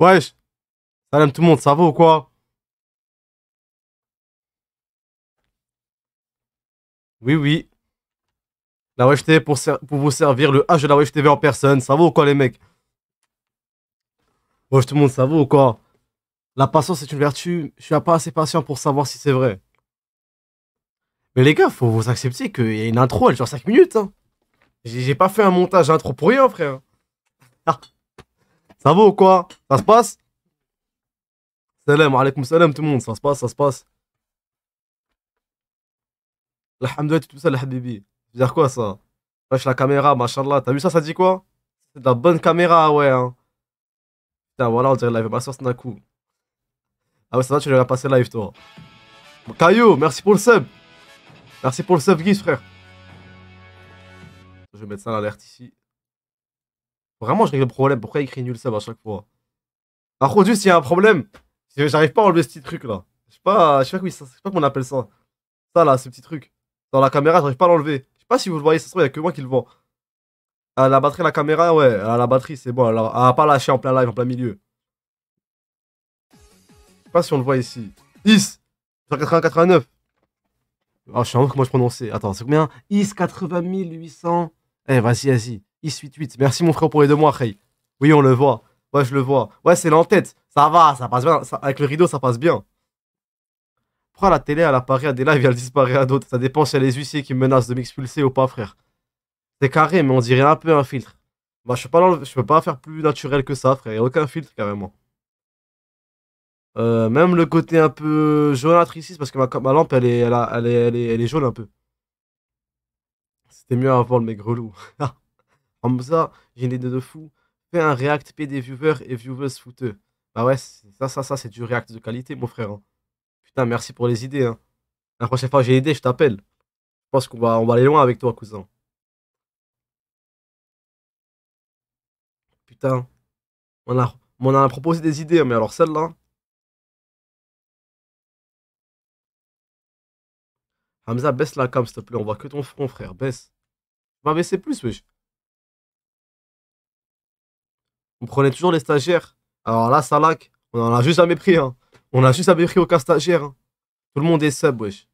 Wesh Salam tout le monde, ça vaut ou quoi Oui, oui. La Wesh pour, vous servir, le H de la Wesh en personne, ça vaut ou quoi les mecs Wesh tout le monde, ça vaut ou quoi La patience est une vertu, je suis pas assez patient pour savoir si c'est vrai. Mais les gars, faut vous accepter qu'il y a une intro, elle dure 5 minutes. Hein. J'ai pas fait un montage intro pour rien, frère. Ah. Ça va ou quoi Ça se passe Salam alaikum salam tout le monde, ça se passe, ça se passe. tu tout ça, les veux Dire quoi ça Wesh, la caméra, machallah. T'as vu ça, ça dit quoi C'est de la bonne caméra, ouais. Hein. Putain, voilà, on dirait live Ma bah, c'est d'un coup. Ah ouais, ça va, tu devrais passé live, toi. Caillou, merci pour le sub. Merci pour le sub, Guise, frère. Je vais mettre ça en alerte ici. Vraiment, je règle le problème. Pourquoi il crée nul ça bah, à chaque fois Par contre, juste, y a un problème. J'arrive pas à enlever ce petit truc là. Je sais pas, je sais pas, comment on appelle ça. Ça là, ce petit truc. Dans la caméra, j'arrive pas à l'enlever. Je sais pas si vous le voyez, ça se trouve, il y a que moi qui le vois. À la batterie, la caméra, ouais, à la batterie, c'est bon. Alors, à pas lâcher en plein live, en plein milieu. Je sais pas si on le voit ici. Is 89 Ah, je suis en que moi je prononçais. Attends, c'est combien Is 80 Eh, vas-y, vas-y. 8 Merci mon frère pour les deux mois, Oui, on le voit. Ouais, je le vois. Ouais, c'est l'entête. Ça va, ça passe bien. avec le rideau, ça passe bien. Pourquoi la télé, elle apparaît à des lives et elle disparaît à d'autres Ça dépend si y a les huissiers qui me menacent de m'expulser ou pas, frère. C'est carré, mais on dirait un peu un filtre. Bah, je peux pas, peux pas faire plus naturel que ça, frère. Il Y a aucun filtre, carrément. Euh, même le côté un peu jaunâtre ici, parce que ma, lampe, elle est elle, est, jaune un peu. C'était mieux avant le mec relou. Hamza, j'ai une idée de fou. Fais un React P des viewers et viewers fouteux. Bah ouais, ça, ça, ça, c'est du React de qualité, mon frère. Hein. Putain, merci pour les idées. Hein. La prochaine fois que j'ai idée, je t'appelle. Je pense qu'on va, aller loin avec toi, cousin. Putain. On a, on a proposé des idées, mais alors celle-là. Hamza, baisse la cam, s'il te plaît. On voit que ton front, frère. Baisse. Va baisser plus, wesh. On prenait toujours les stagiaires. Alors là, Salak, on en a juste à mépris. Hein. On a juste à mépris aucun stagiaire. Hein. Tout le monde est sub, wesh.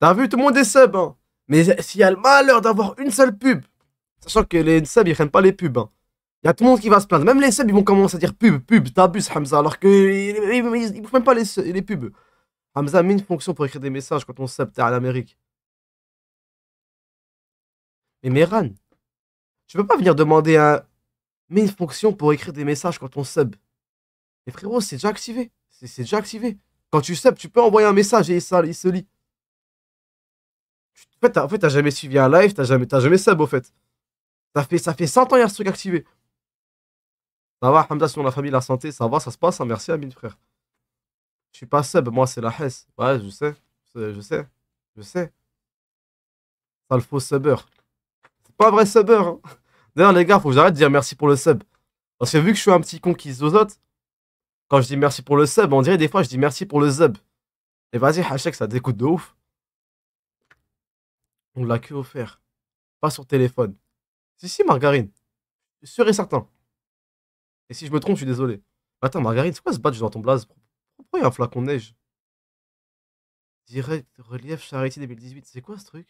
T'as vu, tout le monde est sub. Hein. Mais s'il y a le malheur d'avoir une seule pub, sachant que les subs, ils prennent pas les pubs. Il y a tout le monde qui va se plaindre. Même les subs, ils vont commencer à dire pub, pub, t'abuses, Hamza, alors qu'ils ne font même pas les, pubs. Hamza a une fonction pour écrire des messages quand on sub, t'es à l'Amérique. Mais Meran, tu peux pas venir demander un... Mais une fonction pour écrire des messages quand on sub. Et frérot, c'est déjà activé. C'est déjà activé. Quand tu sub, tu peux envoyer un message et ça, il se lit. En fait, t'as jamais suivi un live, t'as jamais, jamais sub, au fait. Ça fait, ça fait 100 ans, il y a ce truc activé. Ça va, Hamza, sur la famille, la santé, ça va, ça se passe. Hein, merci, Amine, frère. Je suis pas sub, moi, c'est la Hesse. Ouais, je sais. Je sais. Je sais. Ça le faux subeur. C'est pas vrai subeur. Hein. D'ailleurs, les gars, faut que j'arrête de dire merci pour le sub. Parce que vu que je suis un petit con qui zozote, quand je dis merci pour le sub, on dirait des fois je dis merci pour le sub. Et vas-y, hashtag, ça découte de ouf. On l'a que offert. Pas sur téléphone. Si, si, margarine. Je suis Sûr et certain. Et si je me trompe, je suis désolé. Attends, margarine, c'est quoi ce badge dans ton blaze Pourquoi il y a un flacon de neige Direct relief charité 2018, c'est quoi ce truc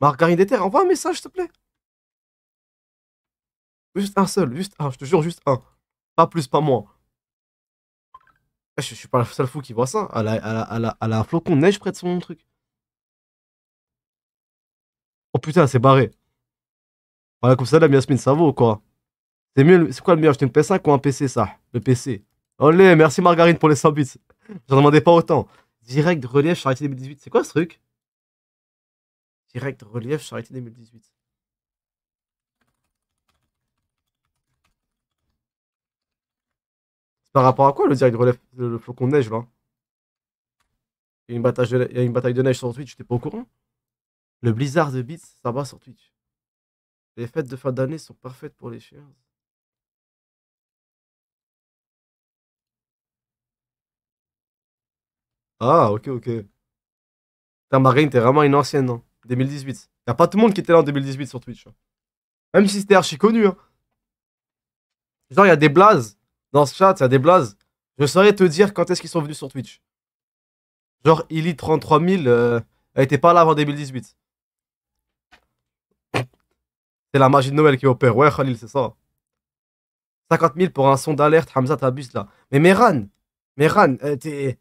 Margarine des terres, envoie un message, s'il te plaît. Juste un seul, juste un, je te jure, juste un. Pas plus, pas moins. Eh, je, suis pas le seul fou qui voit ça. Elle a, flocon de neige près de son truc. Oh putain, c'est barré. Voilà, comme ça, la Yasmine, ça vaut quoi C'est mieux, c'est quoi le meilleur J'ai une PS5 ou un PC, ça Le PC. Olé, merci Margarine pour les 100 bits. J'en demandais pas autant. Direct relief charité 2018, c'est quoi ce truc Direct relief charité 2018. Par rapport à quoi le direct relève le, flocon de neige là Il y a une bataille de, une bataille de neige sur Twitch, j'étais pas au courant. Le blizzard de Beats, ça va sur Twitch. Les fêtes de fin d'année sont parfaites pour les chiens. Ah, ok, ok. Ta Marine, t'es vraiment une ancienne, non 2018. a pas tout le monde qui était là en 2018 sur Twitch. Hein. Même si c'était archi connu, hein. Genre, y a des blazes dans ce chat, il y des blazes. Je saurais te dire quand est-ce qu'ils sont venus sur Twitch. Genre, Illy 33 000. elle était pas là avant 2018. C'est la magie de Noël qui opère. Ouais, Khalil, c'est ça. 50 000 pour un son d'alerte, Hamza, t'abuses là. Mais Meran, Meran, euh, t'es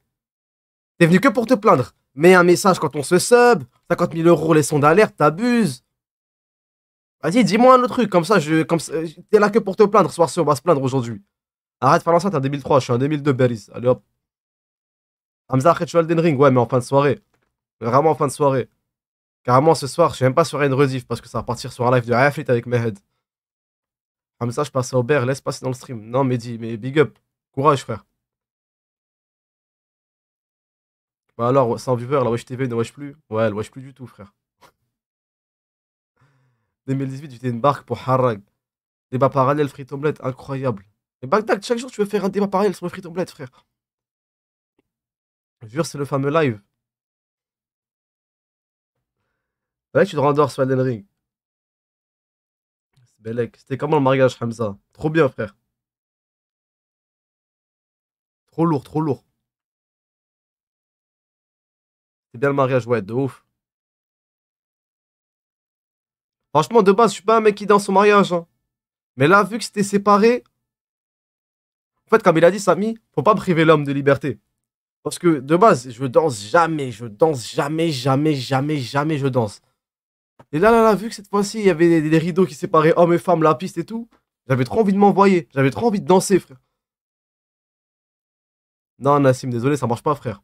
venu que pour te plaindre. Mets un message quand on se sub. 50 000 euros les sons d'alerte, t'abuses. Vas-y, dis-moi un autre truc, comme ça, je, comme euh, t'es là que pour te plaindre. Soir, si on va se plaindre aujourd'hui. Arrête faire t'es un 2003, je suis en 2002 Beris. Allez hop. Hamza Khed, le Ring, ouais, mais en fin de soirée. Vraiment en fin de soirée. Carrément ce soir, je suis même pas sur une rediff parce que ça va partir sur un live de Aflit avec Mehed. Hamza, je passe au Ber, laisse passer dans le stream. Non, mais dis, mais big up. Courage, frère. Bah alors, sans viewer, la Wesh TV ne wesh plus Ouais, elle wesh plus du tout, frère. 2018, j'étais une barque pour Harag. Débat parallèle, free tomlet, incroyable. Et Bagdad, chaque jour, tu veux faire un débat pareil sur le en frère. le jure, c'est le fameux live. Là, tu te rends sur Elden Ring. Belek. C'était comment le mariage, Hamza Trop bien, frère. Trop lourd, trop lourd. C'est bien le mariage, ouais, de ouf. Franchement, de base, je suis pas un mec qui danse au mariage. Hein. Mais là, vu que c'était séparé, en fait, comme il a dit, Samy, faut pas priver l'homme de liberté. Parce que de base, je danse jamais, je danse jamais, jamais, jamais, jamais, je danse. Et là, là, là, vu que cette fois-ci, il y avait des, rideaux qui séparaient hommes et femmes, la piste et tout, j'avais trop envie de m'envoyer, j'avais trop envie de danser, frère. Non, Nassim, désolé, ça marche pas, frère.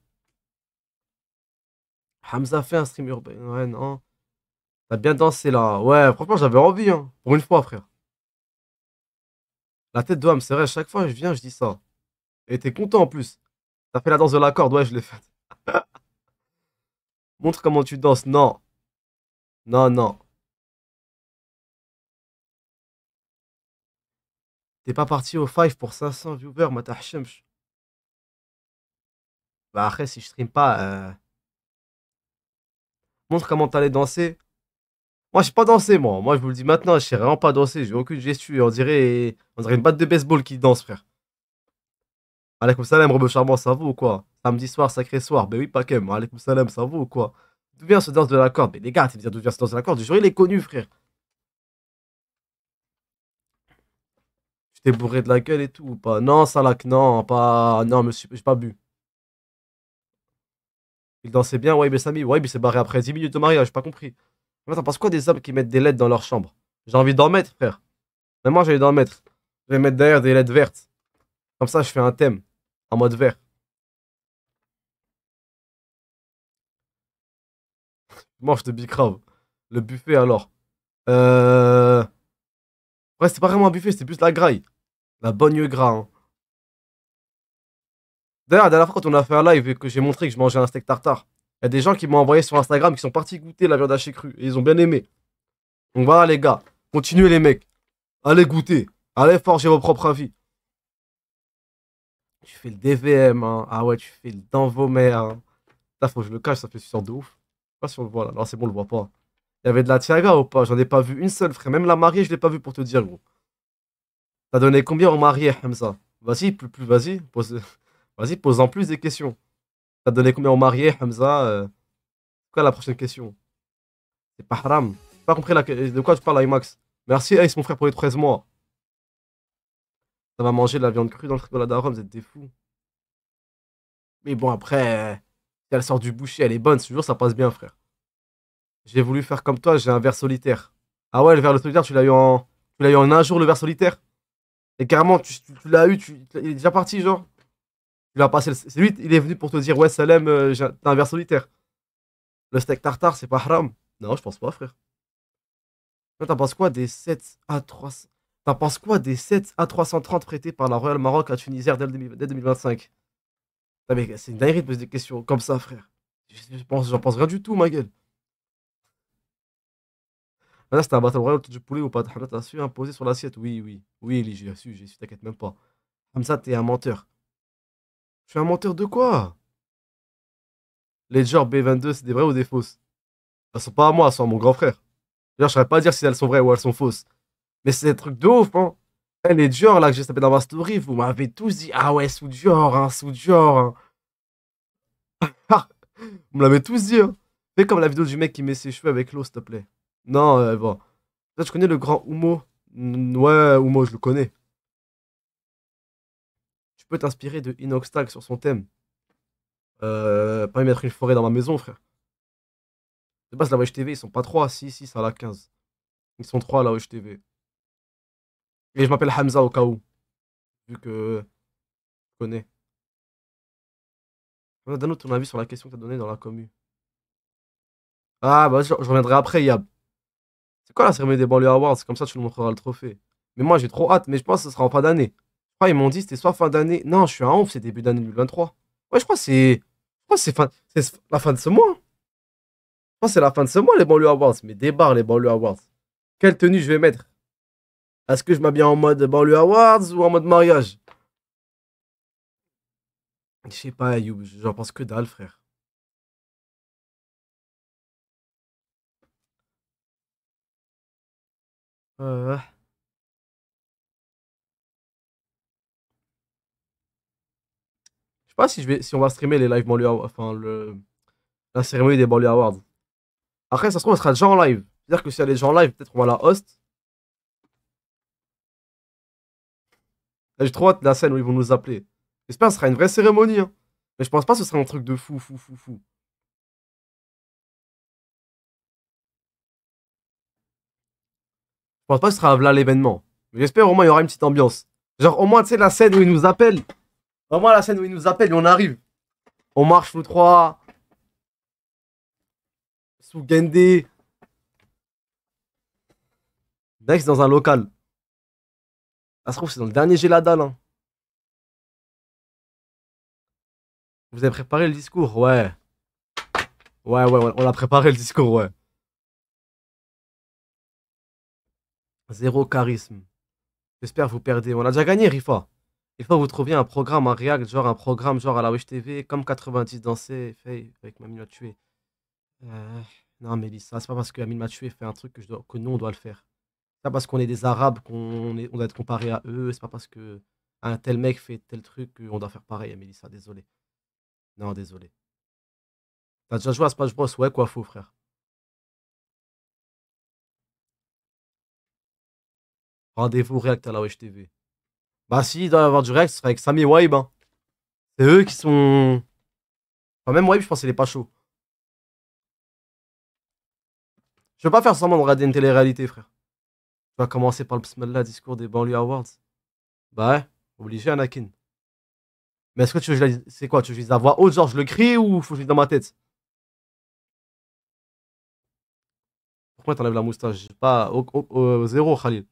Hamza fait un stream urbain, ouais, non. T'as bien dansé là, ouais, franchement, j'avais envie, hein, pour une fois, frère. La tête de me c'est vrai, chaque fois je viens, je dis ça. Et t'es content en plus. T'as fait la danse de la corde, ouais, je l'ai faite. Montre comment tu danses. Non. Non, non. T'es pas parti au 5 pour 500 viewers, t'as Bah après, si je stream pas... Euh, montre comment t'allais danser. Moi, je sais pas danser, moi. Moi, je vous le dis maintenant, je sais vraiment pas danser. J'ai aucune gestu. On dirait, on dirait une batte de baseball qui danse, frère. Alaykoum salam, Robo Charmant, ça vaut ou quoi Samedi soir, sacré soir. Ben oui, pas Allez, Alaykoum salam, ça vaut ou quoi D'où vient ce danse de la corde Mais ben, les gars, tu veux dire d'où vient ce danse de la corde. Du jour, il est connu, frère. Tu t'es bourré de la gueule et tout ou pas Non, Salak, non, pas. Non, monsieur, j'ai pas bu. Il dansait bien, ouais. Mais Sami. ouais, il s'est barré après 10 minutes de mariage, j'ai pas compris. Attends, parce quoi des hommes qui mettent des LED dans leur chambre J'ai envie d'en mettre, frère. Mais moi, j'ai envie d'en mettre. Je vais mettre derrière des LED vertes. Comme ça, je fais un thème en mode vert. Mange de bicrave. Le buffet, alors. Euh... Ouais, c'est pas vraiment un buffet, c'est plus la graille. La bonne gras. Hein. D'ailleurs, la dernière fois, quand on a fait un live et que j'ai montré que je mangeais un steak tartare, il y a des gens qui m'ont envoyé sur Instagram qui sont partis goûter la viande hachée crue et ils ont bien aimé. Donc voilà les gars, continuez les mecs. Allez goûter, allez forger vos propres avis. Tu fais le DVM, hein. ah ouais, tu fais le dans vos mères. Là, hein. faut que je le cache, ça fait sorte de ouf. Pas si on le voit là, non, c'est bon, on le voit pas. Il y avait de la Tiaga ou pas J'en ai pas vu une seule, frère. Même la mariée, je l'ai pas vu pour te dire, gros. T'as donné combien aux mariés, Hamza Vas-y, plus, plus vas-y, vas-y, pose en plus des questions. T'as donné combien au marié Hamza euh... la prochaine question C'est pas haram. J'ai pas compris la... de quoi tu parles, IMAX. Merci, Ace, mon frère, pour les 13 mois. Ça va manger de la viande crue dans le frigo de la vous êtes des fous. Mais bon, après, si elle sort du boucher, elle est bonne, toujours, ça passe bien, frère. J'ai voulu faire comme toi, j'ai un verre solitaire. Ah ouais, le verre solitaire, tu l'as eu en. Tu l'as eu en un jour, le verre solitaire Et carrément, tu, l'as eu, tu... il est déjà parti, genre il C'est lui, il est venu pour te dire Ouais, Salem, euh, t'as un verre solitaire. Le steak tartare, c'est pas haram. Non, je pense pas, frère. T'en penses quoi des 7 à 300 T'en penses quoi des 7 à 330 prêtés par la Royal Maroc à Tunisie dès, 2025 c'est une dinguerie de poser des questions comme ça, frère. j'en pense rien du tout, ma gueule. Là, ah, c'était un battle royal autour du poulet ou pas T'as su imposer sur l'assiette Oui, oui. Oui, j'ai su, j'ai su, t'inquiète même pas. Comme ça t'es un menteur. Je suis un menteur de quoi Les Dior B22, c'est des vrais ou des fausses Elles sont pas à moi, elles sont à mon grand frère. D'ailleurs, je saurais pas dire si elles sont vraies ou elles sont fausses. Mais c'est des trucs de ouf, hein eh, les Dior, là, que j'ai tapé dans ma story, vous m'avez tous dit « Ah ouais, sous Dior, hein, sous Dior, hein. Vous me l'avez tous dit, hein Fais comme la vidéo du mec qui met ses cheveux avec l'eau, s'il te plaît. Non, euh, bon. tu connais le grand Umo Ouais, Umo, je le connais tu peux t'inspirer de Inox Tag sur son thème. Euh, pas mettre une forêt dans ma maison, frère. De base, la Wesh ils sont pas trois, si, si, ça à la 15. Ils sont trois à la Wesh Et je m'appelle Hamza au cas où. Vu que je connais. Donne-nous ton avis sur la question que tu as donnée dans la commu. Ah, bah, je, reviendrai après, Yab. C'est quoi la cérémonie des banlieues awards Comme ça, tu nous montreras le trophée. Mais moi, j'ai trop hâte, mais je pense que ce sera en fin d'année. Ah ils m'ont dit c'était soit fin d'année. Non, je suis à ouf, c'est début d'année 2023. Ouais, je crois que c'est. Je crois c'est la fin de ce mois. Je crois que c'est la fin de ce mois, les banlieues awards. Mais débarre les banlieues awards. Quelle tenue je vais mettre Est-ce que je m'habille en mode banlieue awards ou en mode mariage Je sais pas, Ayoub, j'en pense que dalle, frère. Euh... sais pas si, je vais, si on va streamer les live enfin, la cérémonie des banlieue awards. Après, ça se trouve, on sera déjà en live. C'est-à-dire que si elle est gens en live, peut-être on va la host. J'ai trop hâte de la scène où ils vont nous appeler. J'espère que ce sera une vraie cérémonie. Hein. Mais je pense pas que ce sera un truc de fou, fou, fou, fou. Je pense pas que ce sera là l'événement. Mais j'espère au moins il y aura une petite ambiance. Genre au moins, tu sais, la scène où ils nous appellent. Vraiment, la scène où il nous appelle et on arrive. On marche nous trois. Sous Gendé. Next dans un local. Ça se trouve, c'est dans le dernier Géladal. Hein. Vous avez préparé le discours Ouais. Ouais, ouais, on a préparé le discours, ouais. Zéro charisme. J'espère vous perdez. On a déjà gagné, Rifa. Des fois, vous trouviez un programme un React, genre un programme genre à la Wesh TV, comme 90 danser, fait avec Mamie m'a tué. Euh, non, Mélissa, c'est pas parce que Mamie m'a tué fait un truc que, nous, on doit le faire. C'est pas parce qu'on est des Arabes qu'on on doit être comparé à eux, c'est pas parce que un tel mec fait tel truc qu'on doit faire pareil à Mélissa, désolé. Non, désolé. T'as déjà joué à Smash Bros, ouais, quoi, faux, frère. Rendez-vous React à la Wesh TV. Bah si, il doit y avoir du Rex, ce serait avec Samy et Waib. Hein. C'est eux qui sont... Enfin, même Waib, je pense qu'il est pas chaud. Je veux pas faire semblant de regarder une télé-réalité, frère. Tu vas commencer par le bismillah, discours des banlieues awards. Bah ouais, obligé Anakin. Mais est-ce que tu veux C'est quoi Tu veux que je la voix haute, genre je le crie ou faut que je le dans ma tête Pourquoi t'enlèves la moustache Pas au, au, au, zéro, Khalil.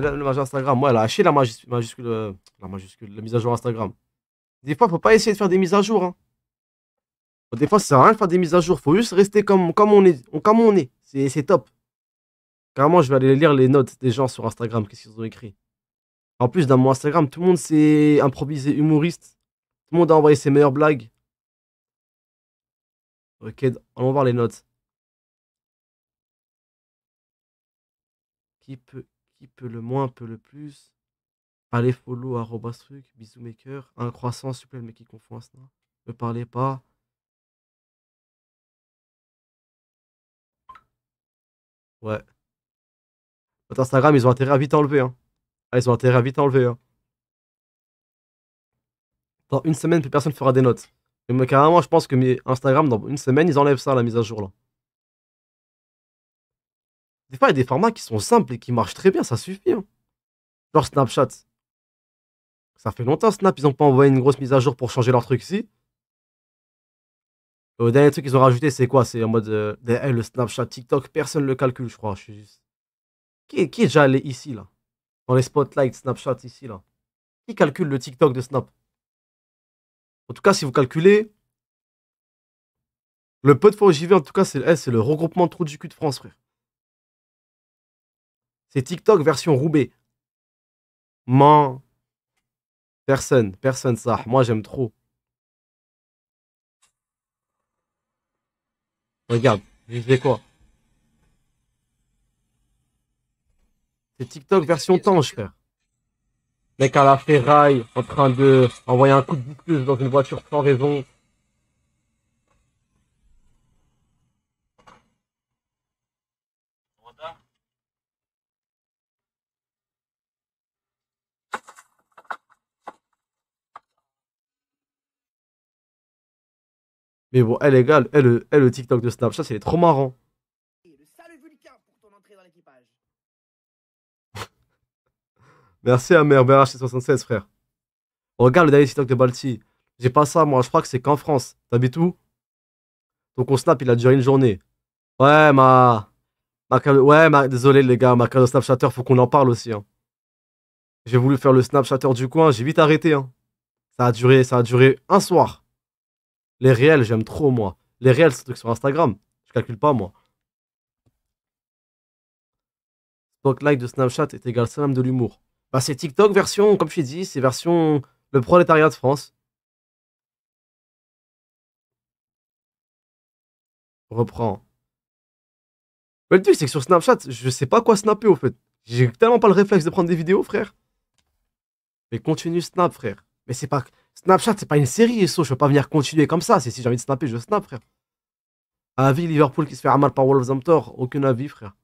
La, majeur Instagram, moi, elle a haché la majuscule, euh, la majuscule, la mise à jour Instagram. Des fois, faut pas essayer de faire des mises à jour. Hein. Des fois, ça sert à rien de faire des mises à jour. Faut juste rester comme, comme on est. Comme on est. C'est top. Carrément, je vais aller lire les notes des gens sur Instagram. Qu'est-ce qu'ils ont écrit En plus, dans mon Instagram, tout le monde s'est improvisé humoriste. Tout le monde a envoyé ses meilleures blagues. Ok, allons voir les notes. Qui peut qui peut le moins peut le plus. Allez follow truc. bisous maker, un croissant super mais qui confond ça Ne parlez pas. Ouais. Votre Instagram, ils ont intérêt à vite enlever. Hein. Ah, ils ont intérêt à vite enlever. Hein. Dans une semaine, plus personne fera des notes. Mais carrément, je pense que mes Instagram, dans une semaine, ils enlèvent ça, la mise à jour là. Des fois, il y a des formats qui sont simples et qui marchent très bien, ça suffit. Hein. Genre Snapchat. Ça fait longtemps, Snap, ils n'ont pas envoyé une grosse mise à jour pour changer leur truc si. Euh, le dernier truc qu'ils ont rajouté, c'est quoi C'est en mode. Euh, eh, le Snapchat, TikTok, personne ne le calcule, je crois. qui, est, déjà allé ici, là Dans les spotlights Snapchat, ici, là Qui calcule le TikTok de Snap En tout cas, si vous calculez. Le peu de fois en tout cas, eh, c'est le regroupement de trous du cul de France, frère. C'est TikTok version Roubaix. Man. Personne, personne ça. Moi, j'aime trop. Regarde, je fais quoi C'est TikTok version tange, frère. Mec à la ferraille, en train de envoyer un coup de boucleuse dans une voiture sans raison. Mais bon, elle eh, est gars, elle, eh, le, eh, le TikTok de Snapchat, c'est trop marrant. Merci à Mère 76 frère. Regarde le dernier TikTok de Balti. J'ai pas ça, moi, je crois que c'est qu'en France. T'habites où Donc on snap, il a duré une journée. Ouais, ma. ma... Ouais, désolé les gars, ma carte de Snapchatter, faut qu'on en parle aussi. Hein. J'ai voulu faire le Snapchatter du coin, j'ai vite arrêté. Hein. Ça, a duré, ça a duré un soir. Les réels, j'aime trop, moi. Les réels, c'est truc sur Instagram. Je calcule pas, moi. like de Snapchat est égal même de l'humour. Bah, c'est TikTok version, comme je t'ai dit, c'est version le prolétariat de France. Reprends. le truc, c'est que sur Snapchat, je sais pas quoi snapper au fait. J'ai tellement pas le réflexe de prendre des vidéos, frère. Mais continue Snap, frère. Mais c'est pas. Snapchat, c'est pas une série, SO. Je peux pas venir continuer comme ça. Si j'ai envie de snapper, je snap, frère. Avis Liverpool qui se fait mal par Wolverhampton. Aucun avis, frère.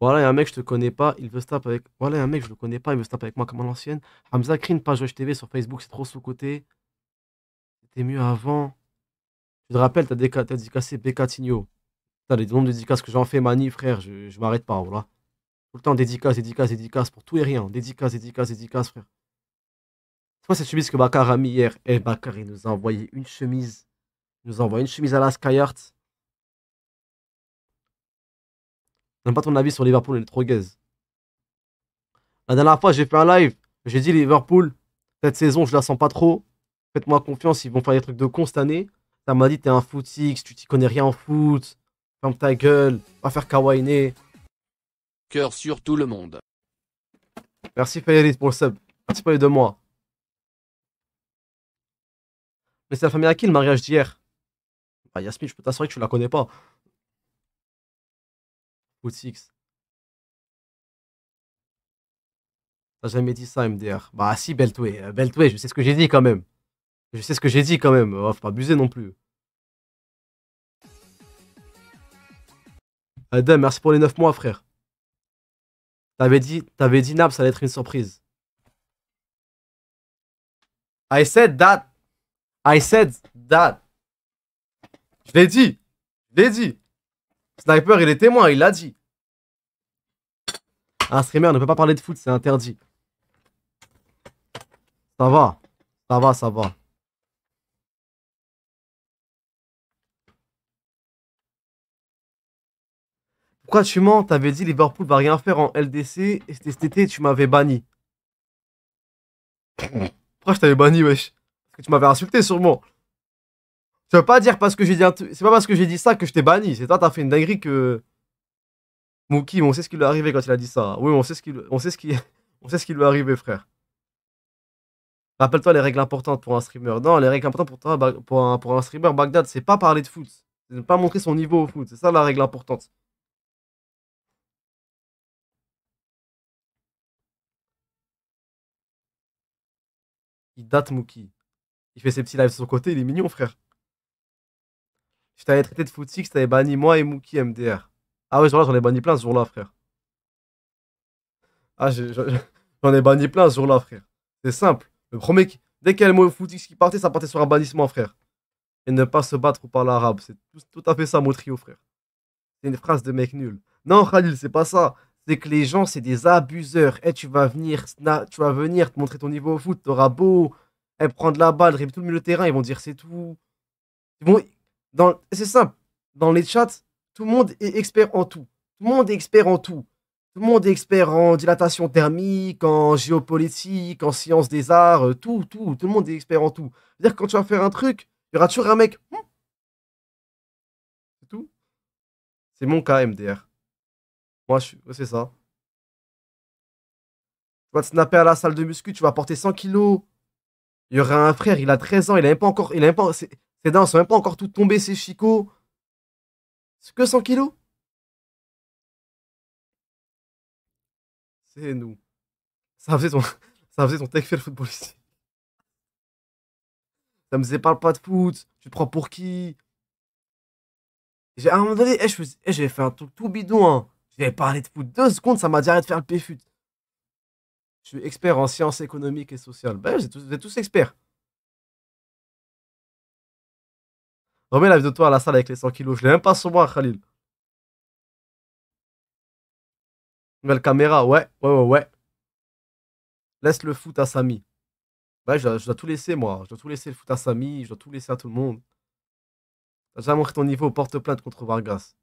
Voilà, il y a un mec, je te connais pas, il veut snap avec. Voilà, il un mec, je le connais pas, il veut snap avec moi comme à l'ancienne. Hamza une page HTV sur Facebook, c'est trop sous-côté. C'était mieux avant. Je te rappelle, t'as dédicacé Beccatinho. T'as les nombres de dédicaces que j'en fais, Mani, frère, je, je m'arrête pas, voilà. Tout le temps, dédicace, dédicace, dédicace pour tout et rien. Dédicace, dédicace, dédicace, frère. C'est pas cette chemise que Bakar a mis hier. et eh, Bakar, il nous a envoyé une chemise. Il nous a envoyé une chemise à la Skyheart. N'aime pas ton avis sur Liverpool est trop Trogues. La dernière fois, j'ai fait un live. J'ai dit Liverpool, cette saison, je la sens pas trop. Faites-moi confiance, ils vont faire des trucs de cons cette année. Ça m'a dit, t'es un footix, tu t'y connais rien en foot. Ferme ta gueule, va faire kawaii Cœur sur tout le monde. Merci Félix pour le sub. Merci de les Mais c'est la famille à qui le mariage d'hier Bah je peux t'assurer que tu la connais pas. Foot Six. T'as jamais dit ça, MDR. Bah si, Beltway. Euh, Beltway, je sais ce que j'ai dit quand même. Je sais ce que j'ai dit quand même. Oh, faut pas abuser non plus. Adam, merci pour les 9 mois, frère. T'avais dit, t'avais dit Nab, ça allait être une surprise. I said that. I said that. Je l'ai dit. Je l'ai dit. Sniper, il est témoin, il l'a dit. Un streamer ne peut pas parler de foot, c'est interdit. Ça va. Ça va, ça va. Pourquoi tu mens T'avais dit Liverpool va rien faire en LDC et cet été tu m'avais banni. Pourquoi je t'avais banni, wesh que tu m'avais insulté sûrement. Tu veut pas dire parce que j'ai dit C'est pas parce que j'ai dit ça que je t'ai banni. C'est toi, t'as fait une dinguerie que. Mookie, on sait ce qui lui est arrivé quand il a dit ça. Oui, on sait ce qui, on sait ce qui, on sait ce qui lui est arrivé, frère. Rappelle-toi les règles importantes pour un streamer. Non, les règles importantes pour pour un, pour un streamer, Bagdad, c'est pas parler de foot. C'est ne pas montrer son niveau au foot. C'est ça la règle importante. Il date Mookie. Il fait ses petits lives sur son côté, il est mignon, frère. Je t'avais traité de footix, t'avais banni moi et Mookie MDR. Ah ouais, là j'en ai banni plein ce jour-là, frère. Ah, j'en ai, banni plein ce jour-là, frère. C'est simple. Le premier, dès qu'il y a le mot footix qui partait, ça partait sur un bannissement, frère. Et ne pas se battre ou parler arabe. C'est tout, à fait ça, mon trio, frère. C'est une phrase de mec nul. Non, Khalil, c'est pas ça. C'est que les gens, c'est des abuseurs. Eh, tu vas venir, tu vas venir te montrer ton niveau au foot, t'auras beau elle prend de la balle, dribble tout le milieu de terrain, ils vont dire c'est tout. c'est simple. Dans les chats, tout le monde est expert en tout. Tout le monde est expert en tout. Tout le monde est expert en dilatation thermique, en géopolitique, en sciences des arts, euh, tout, tout. Tout le monde est expert en tout. C'est-à-dire que quand tu vas faire un truc, il y aura toujours un mec. Hmm, c'est tout. C'est mon cas, MDR. Moi, je C'est ça. Tu vas te snapper à la salle de muscu, tu vas porter 100 kilos. Il y aurait un frère, il a 13 ans, il a même pas encore. Il a même pas, ses, ses dents sont même pas encore tout tombé ses chicots. C'est que 100 kilos C'est nous. Ça faisait ton, ça faisait ton le football ici. Ça me faisait parle pas de foot, tu te prends pour qui À un moment donné, eh, eh, j'avais fait un truc tout bidon. Hein. J'avais parlé de foot deux secondes, ça m'a dit arrête de faire le pfut. Je suis expert en sciences économiques et sociales. Ben, vous êtes tous, experts. Remets la vidéo de toi à la salle avec les 100 kilos. Je l'ai même pas sur moi, Khalil. Nouvelle caméra, ouais, ouais, ouais, ouais. Laisse le foot à Samy. Ben, je dois, tout laisser, moi. Je dois tout laisser le foot à Samy, je dois tout laisser à tout le monde. T'as déjà montré ton niveau, porte plainte contre Vargas.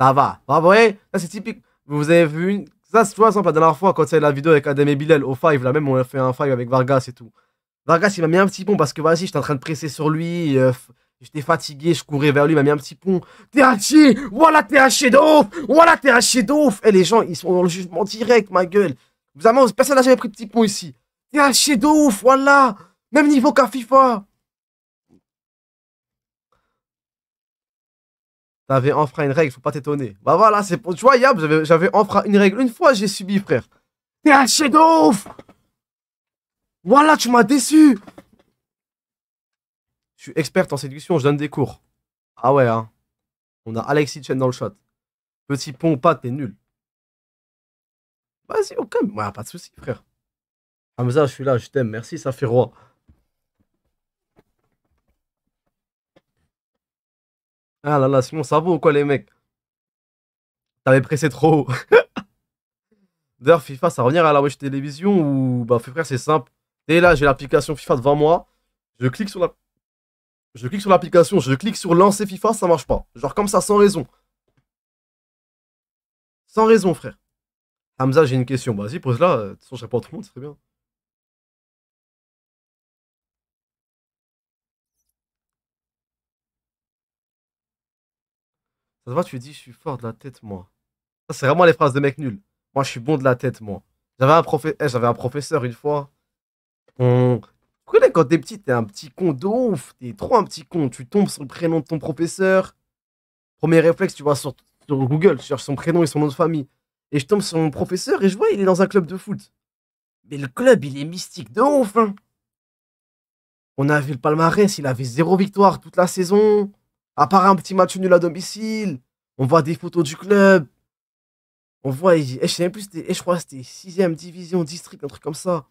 Ça va. vous là, c'est typique. Vous avez vu une ça, tu vois, la dernière fois, quand c'est la vidéo avec Adam et Bilal au 5, là même, on a fait un 5 avec Vargas et tout. Vargas, il m'a mis un petit pont parce que, vas-y, j'étais en train de presser sur lui. Euh, j'étais fatigué, je courais vers lui, il m'a mis un petit pont. T'es haché Voilà, t'es haché ouf Voilà, t'es haché ouf Et eh, les gens, ils sont dans le jugement direct, ma gueule. Vous avez, personne n'a jamais pris de petit pont ici. T'es haché ouf voilà Même niveau qu'à FIFA T'avais enfreint une règle, faut pas t'étonner. Bah voilà, c'est pour... Tu j'avais enfreint une règle. Une fois, j'ai subi, frère. T'es un chef Voilà, tu m'as déçu Je suis experte en séduction, je donne des cours. Ah ouais, hein. On a Alexis Chen dans le chat. Petit pont, pas, t'es nul. Vas-y, aucun. ouais, pas de soucis, frère. Hamza, je suis là, je t'aime, merci, ça fait roi. Ah là là, sinon ça vaut ou quoi les mecs T'avais pressé trop haut. D'ailleurs, FIFA, ça va revenir à la Wesh Télévision ou bah frère, c'est simple. Et là, j'ai l'application FIFA devant moi. Je clique sur la je clique sur l'application, je clique sur lancer FIFA, ça marche pas. Genre comme ça sans raison. Sans raison, frère. Hamza, j'ai une question. Vas-y, pose-la. De toute façon, je réponds à tout le monde, c'est très bien. Ça tu dis, je suis fort de la tête, moi. Ça, c'est vraiment les phrases de mec nul. Moi, je suis bon de la tête, moi. J'avais un, eh, j'avais un professeur une fois. Tu connais quand t'es petit, t'es un petit con de ouf. T'es trop un petit con. Tu tombes sur le prénom de ton professeur. Premier réflexe, tu vas sur, Google, tu cherches son prénom et son nom de famille. Et je tombe sur mon professeur et je vois, il est dans un club de foot. Mais le club, il est mystique de ouf. Hein. On a vu le palmarès, il avait zéro victoire toute la saison. À un petit match nul à domicile, on voit des photos du club. On voit, et je sais même plus, je crois que c'était 6ème division, district, un truc comme ça.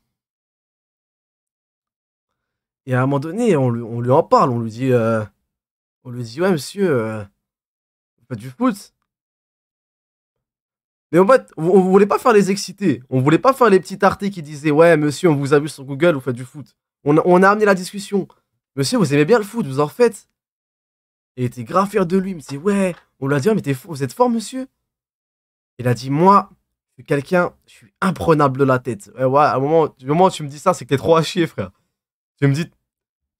Et à un moment donné, on, lui, en parle, on lui dit, euh, on lui dit, ouais, monsieur, euh, vous faites du foot. Mais en fait, on, voulait pas faire les excités. On voulait pas faire les petits tartés qui disaient, ouais, monsieur, on vous a vu sur Google, vous faites du foot. On, on a amené la discussion. Monsieur, vous aimez bien le foot, vous en faites il était grave fier de lui. Il me dit Ouais, on l'a dit, mais t'es fou, vous êtes fort, monsieur Il a dit Moi, je suis quelqu'un, je suis imprenable de la tête. Ouais, ouais, à un moment, où tu me dis ça, c'est que t'es trop à chier, frère. Tu me dis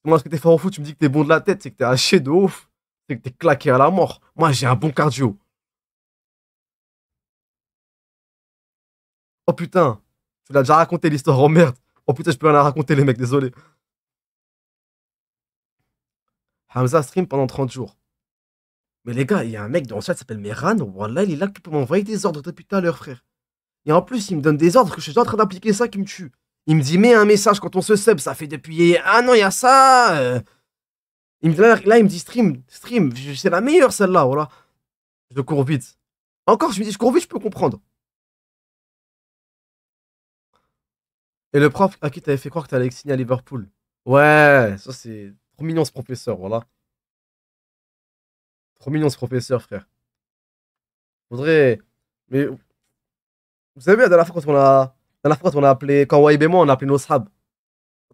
Comment est-ce que t'es fort au foot Tu me dis que t'es bon de la tête, c'est que t'es à chier de ouf. C'est que t'es claqué à la mort. Moi, j'ai un bon cardio. Oh putain, tu l'as déjà raconté l'histoire, oh merde. Oh putain, je peux rien la raconter, les mecs, désolé. Hamza stream pendant 30 jours. Mais les gars, il y a un mec dans le chat qui s'appelle Meran, voilà, il est là qui peut m'envoyer des ordres depuis tout à l'heure, frère. Et en plus, il me donne des ordres que je suis en train d'appliquer ça qui me tue. Il me dit, mets un message quand on se sub, ça fait depuis un an, il y a ça. Euh. Il me là, il me dit, stream, stream, c'est la meilleure celle-là, voilà. Je cours vite. Encore, je me dis, je cours vite, je peux comprendre. Et le prof à qui t'avais fait croire que t'allais signer à Liverpool. Ouais, ça c'est Trop mignon ce professeur, voilà. Trop mignon ce professeur, frère. Voudrais, Mais. Vous savez, la fois, quand on a. La fois, quand on a appelé. Quand et moi, on a appelé nos sabs.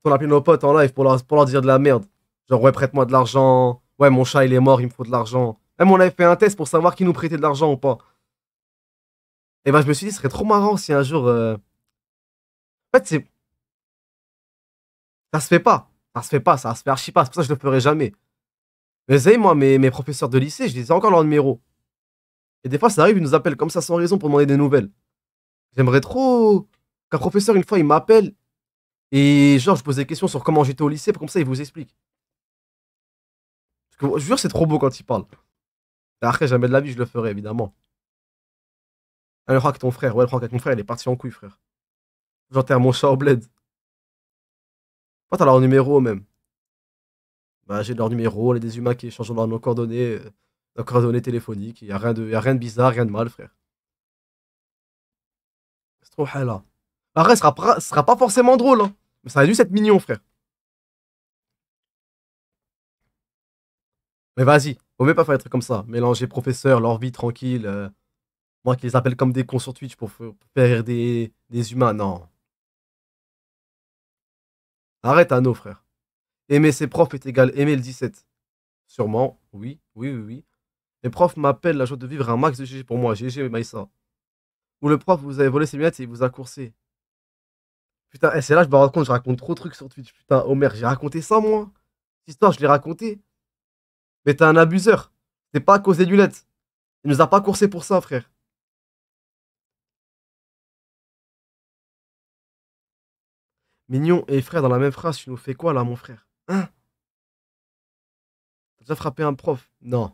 Quand on a appelé nos potes en live pour leur, dire de la merde. Genre, ouais, prête-moi de l'argent. Ouais, mon chat, il est mort, il me faut de l'argent. Même, on avait fait un test pour savoir qui nous prêtait de l'argent ou pas. Et eh ben, je me suis dit, ce serait trop marrant si un jour. Euh, en fait, c'est. Ça se fait pas. Ça se fait pas, ça se fait archi pas. C'est pour ça que je le ferai jamais. Mais vous savez, moi, mes, professeurs de lycée, je les ai encore leur numéro. Et des fois, ça arrive, ils nous appellent comme ça sans raison pour demander des nouvelles. J'aimerais trop qu'un professeur, une fois, il m'appelle et genre, je pose des questions sur comment j'étais au lycée, comme ça, il vous explique. Parce que, je jure, c'est trop beau quand il parle. Et après, jamais de la vie, je le ferai, évidemment. Elle le avec ton frère. Ouais, le rock avec ton frère, il est parti en couille, frère. J'enterre mon chat bled. Pourquoi t'as leur numéro même Bah j'ai leur numéro, les des humains qui changent leurs coordonnées, euh, coordonnées téléphoniques, y a rien de, y a rien de bizarre, rien de mal frère. C'est trop hala. Bah, après, ce sera, pas, sera pas forcément drôle, hein. mais ça a dû être mignon frère. Mais vas-y, on va pas faire des trucs comme ça. Mélanger professeur, leur vie tranquille. Euh, moi qui les appelle comme des cons sur Twitch pour, perdre faire des, des humains, non. Arrête à nos frère. Aimer ses profs est égal aimer le 17. Sûrement, oui, oui, oui, oui. Les profs m'appellent la joie de vivre un max de GG pour moi, GG Maïssa. Ou le prof, vous avez volé ses lunettes et il vous a coursé. Putain, eh, c'est là je me rends compte, je raconte trop de trucs sur Twitch. Putain, Homer, j'ai raconté ça, moi. Cette histoire, je l'ai racontée. Mais t'es un abuseur. C'est pas à cause des lunettes. Il nous a pas coursé pour ça, frère. Mignon et frère dans la même phrase, tu nous fais quoi là, mon frère Hein T'as déjà frappé un prof Non.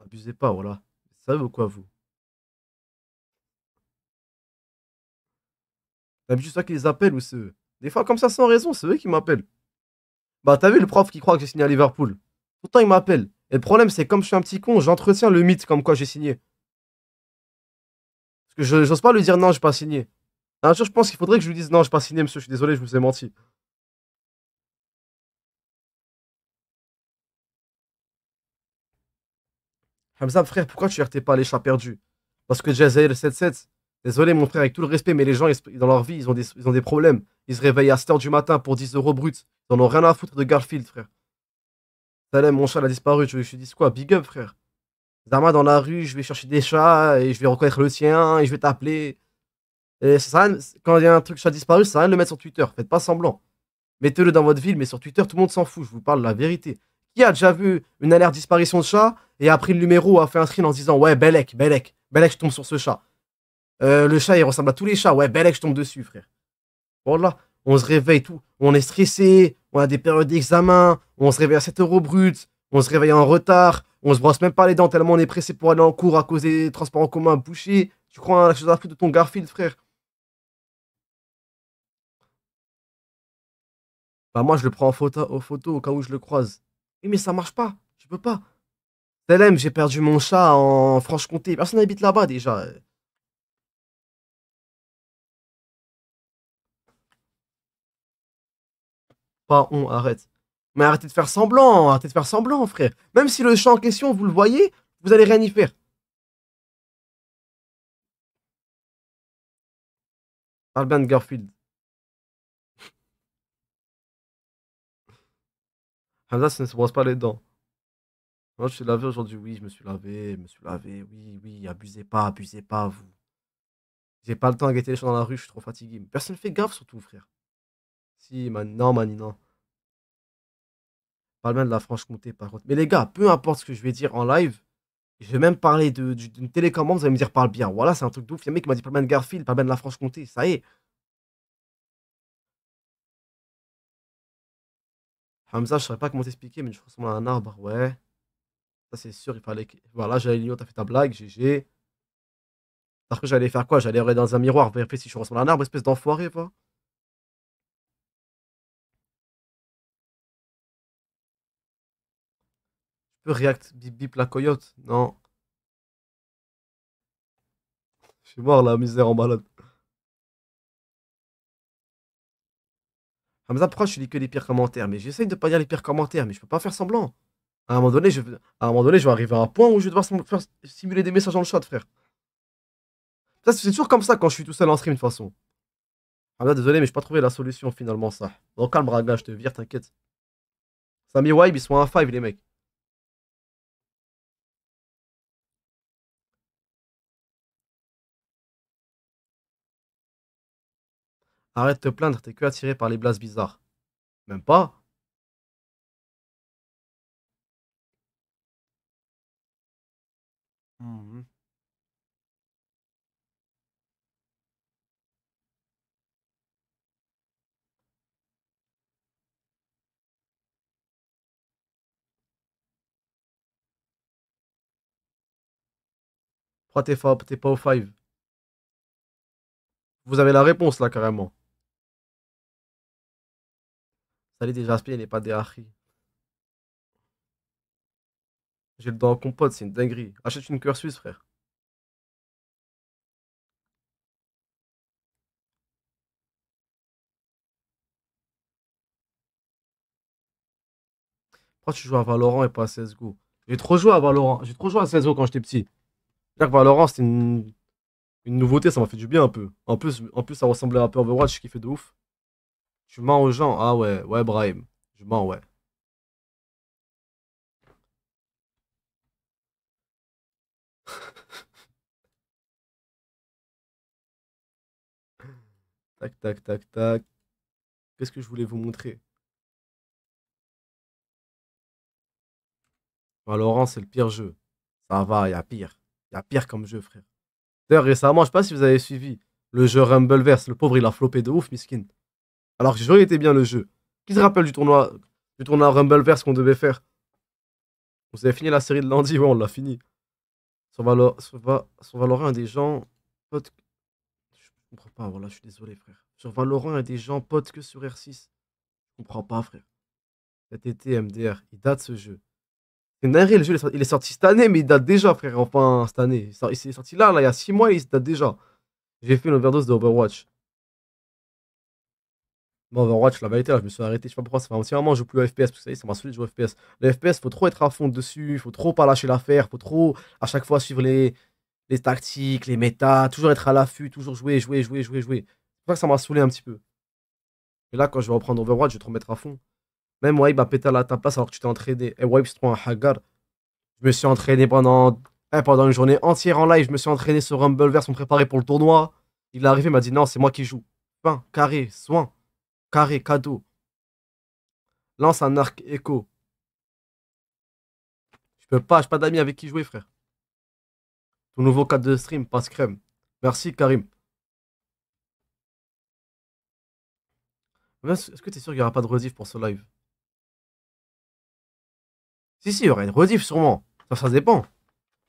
Abusez pas, voilà. Ça veut quoi, vous vu juste toi qui les appelle ou c'est eux Des fois, comme ça, sans raison, c'est eux qui m'appellent. Bah, t'as vu le prof qui croit que j'ai signé à Liverpool Pourtant, il m'appelle. Et le problème, c'est comme je suis un petit con, j'entretiens le mythe comme quoi j'ai signé. Parce que j'ose pas lui dire non, j'ai pas signé. Un jour, je pense qu'il faudrait que je lui dise non, je pas signé, monsieur, je suis désolé, je vous ai menti. Hamza, frère, pourquoi tu n'arrêtais pas les chats perdus Parce que Jazair 77, désolé mon frère, avec tout le respect, mais les gens, dans leur vie, ils ont, des, ils ont des problèmes. Ils se réveillent à 7h du matin pour 10 euros brut. Ils n'en ont rien à foutre de Garfield, frère. Salem, mon chat il a disparu. Je, lui dis quoi Big up, frère. Zama dans la rue, je vais chercher des chats et je vais reconnaître le sien et je vais t'appeler quand il y a un truc chat disparu, ça rien de le mettre sur Twitter. Faites pas semblant. Mettez-le dans votre ville, mais sur Twitter, tout le monde s'en fout. Je vous parle de la vérité. Qui a déjà vu une alerte disparition de chat et a pris le numéro, a fait un screen en se disant Ouais, Belek, Belek, Belek, je tombe sur ce chat. Euh, le chat, il ressemble à tous les chats. Ouais, Belek, je tombe dessus, frère. Voilà, on se réveille tout. On est stressé, on a des périodes d'examen, on se réveille à 7 euros brut, on se réveille en retard, on se brosse même pas les dents tellement on est pressé pour aller en cours à cause des transports en commun bouchés. Tu crois à la chose à de ton Garfield, frère Bah moi je le prends en photo, au cas où je le croise. mais ça marche pas, je peux pas. Salem, j'ai perdu mon chat en Franche-Comté. Personne n'habite là-bas déjà. Pas on, arrête. Mais arrêtez de faire semblant, arrêtez de faire semblant, frère. Même si le chat en question, vous le voyez, vous allez rien y faire. Albert Garfield. ça ne se brosse pas les dents. Moi, je suis lavé aujourd'hui, oui, je me suis lavé, je me suis lavé, oui, oui, abusez pas, abusez pas, vous. J'ai pas le temps à guetter les gens dans la rue, je suis trop fatigué. Mais personne fait gaffe surtout, frère. Si, maintenant non, pas non. Parle de la Franche-Comté, par contre. Mais les gars, peu importe ce que je vais dire en live, je vais même parler d'une de, télécommande, vous allez me dire parle bien. Voilà, c'est un truc de ouf. Il y a un mec qui m'a dit pas de Garfield, le même de la Franche-Comté, ça y est. ça je ne pas comment t'expliquer, mais je ressemble à un arbre, ouais. Ça, c'est sûr, il fallait. Voilà, j'allais tu t'as fait ta blague, GG. que j'allais faire quoi J'allais regarder dans un miroir, vérifier si je ressemble à un arbre, espèce d'enfoiré, quoi. Je peux react bip bip la coyote Non. Je suis mort, la misère en balade. Hamza, pourquoi je lis que les pires commentaires Mais j'essaye de pas dire les pires commentaires, mais je peux pas faire semblant. À un moment donné, je, à un moment donné, je vais arriver à un point où je vais devoir simuler des messages dans le chat, frère. c'est toujours comme ça quand je suis tout seul en stream, de toute façon. Hamza, désolé, mais je pas trouvé la solution finalement, ça. Donc calme, Raga, je te vire, t'inquiète. Sami Wibe, ils sont à 5, les mecs. Arrête de te plaindre, t'es que attiré par les blases bizarres. Même pas. Mmh. Pourquoi t'es pas au 5 Vous avez la réponse là carrément. Salut déjà n'est pas des J'ai le doigt en compote, c'est une dinguerie. Achète une cœur suisse, frère. Pourquoi tu joues à Valorant et pas à CSGO J'ai trop joué à Valorant. J'ai trop joué à CSGO quand j'étais petit. Dire que Valorant, c'était une... une nouveauté, ça m'a fait du bien un peu. En plus, en plus ça ressemblait un peu à Overwatch, qui fait de ouf. Je mens aux gens. Ah ouais, ouais, Brahim. Je mens, ouais. tac, tac, tac, tac. Qu'est-ce que je voulais vous montrer bah, Laurent c'est le pire jeu. Ça va, il y a pire. Il y a pire comme jeu, frère. D'ailleurs, récemment, je ne sais pas si vous avez suivi le jeu Rumbleverse. Le pauvre, il a flopé de ouf, miskin. Alors que le jeu était bien le jeu. Qui se rappelle du tournoi, du tournoi Rumbleverse qu'on devait faire On s'est fini la série de lundi, ouais, on l'a fini. Sur, Valorant, il y a des gens potes. Je comprends pas, voilà, je suis désolé, frère. Sur Valorant, des gens potes que sur R6. Je comprends pas, frère. Cet été, MDR, il date ce jeu. C'est narré, le jeu, il est, sorti, cette année, mais il date déjà, frère. Enfin, cette année. Il est sorti là, là, il y a 6 mois, il date déjà. J'ai fait une overdose de Overwatch. Moi, Overwatch, je l'avais été là, je me suis arrêté, je sais pas pourquoi, ça fait un petit moment, je joue plus au FPS, parce que ça, y est, ça m'a saoulé de jouer au FPS. Le FPS, faut trop être à fond dessus, faut trop pas lâcher l'affaire, faut trop à chaque fois suivre les, les tactiques, les méta, toujours être à l'affût, toujours jouer, jouer, jouer, jouer, jouer. C'est pour que ça m'a saoulé un petit peu. Et là, quand je vais reprendre Overwatch, je vais trop mettre à fond. Même Wipe a pété à ta place alors que tu t'es entraîné. Et Wipe, c'est trop un hagar. Je me suis entraîné pendant, hein, pendant une journée entière en live, je me suis entraîné sur Rumbleverse, on préparait pour le tournoi. Il est arrivé, il m'a dit non, c'est moi qui joue. Pain, carré, soin carré cadeau. Lance un arc écho. Je peux pas, j'ai pas d'amis avec qui jouer, frère. Ton nouveau cadre de stream, passe crème. Merci, Karim. Est-ce que tu es sûr qu'il n'y aura pas de rediff pour ce live Si, si, il y aura une rediff sûrement. Ça, ça dépend.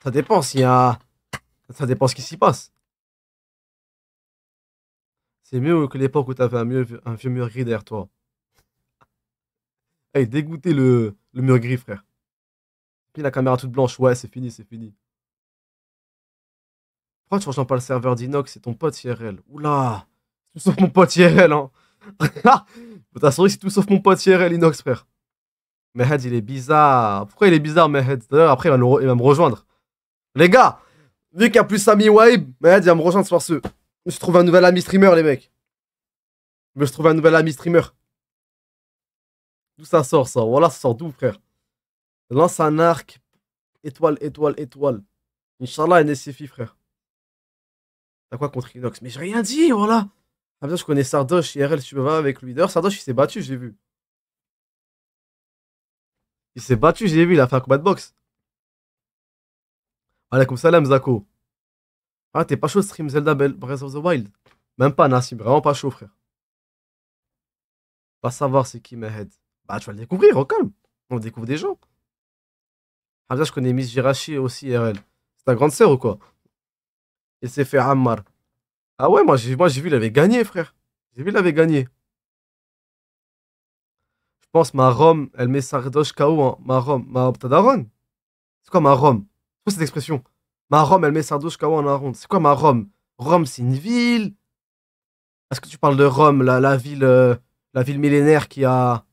Ça dépend s'il y a. Ça dépend ce qui s'y passe. C'est mieux que l'époque où t'avais un, un vieux mur gris derrière toi. Hey, dégoûté le, mur gris, frère. Puis la caméra toute blanche, ouais, c'est fini, c'est fini. Pourquoi tu rejoins pas le serveur d'Inox C'est ton pote IRL. Oula Tout sauf mon pote IRL, hein T'as souris, c'est tout sauf mon pote IRL, hein. Inox, frère. Mehed, il est bizarre. Pourquoi il est bizarre, Mehed D'ailleurs, après, il va, me rejoindre. Les gars Vu qu'il y a plus Sami Waib, Mehed, il va me rejoindre ce soir je me suis un nouvel ami streamer, les mecs. Je me suis un nouvel ami streamer. D'où ça sort, ça Voilà, ça sort d'où, frère Lance un arc. Étoile, étoile, étoile. Inch'Allah, NSFI, frère. T'as quoi contre Inox Mais j'ai rien dit, voilà. Ah bien, je connais Sardosh IRL, tu tu avec lui. D'ailleurs, Sardosh il s'est battu, j'ai vu. Il s'est battu, j'ai vu, il a fait un combat de boxe. Allez, salam, Zako. Ah, t'es pas chaud stream Zelda Breath of the Wild Même pas, Nassim, vraiment pas chaud, frère. Pas savoir c'est qui Mehed. Bah, tu vas le découvrir, au calme. On découvre des gens. Ah, je connais Miss Jirachi aussi, RL. C'est ta grande sœur ou quoi Il s'est fait Ammar. Ah ouais, moi j'ai, moi, j'ai vu, il avait gagné, frère. J'ai vu, il avait gagné. Je pense ma Rome, elle met Sardoche KO. Hein. Ma Rome, ma Tadaron. C'est quoi ma Rome C'est quoi cette expression Ma Rome, elle met sa douche kawa en un C'est quoi ma Rome Rome, c'est une ville. Est-ce que tu parles de Rome, la, ville, euh, la ville millénaire qui a,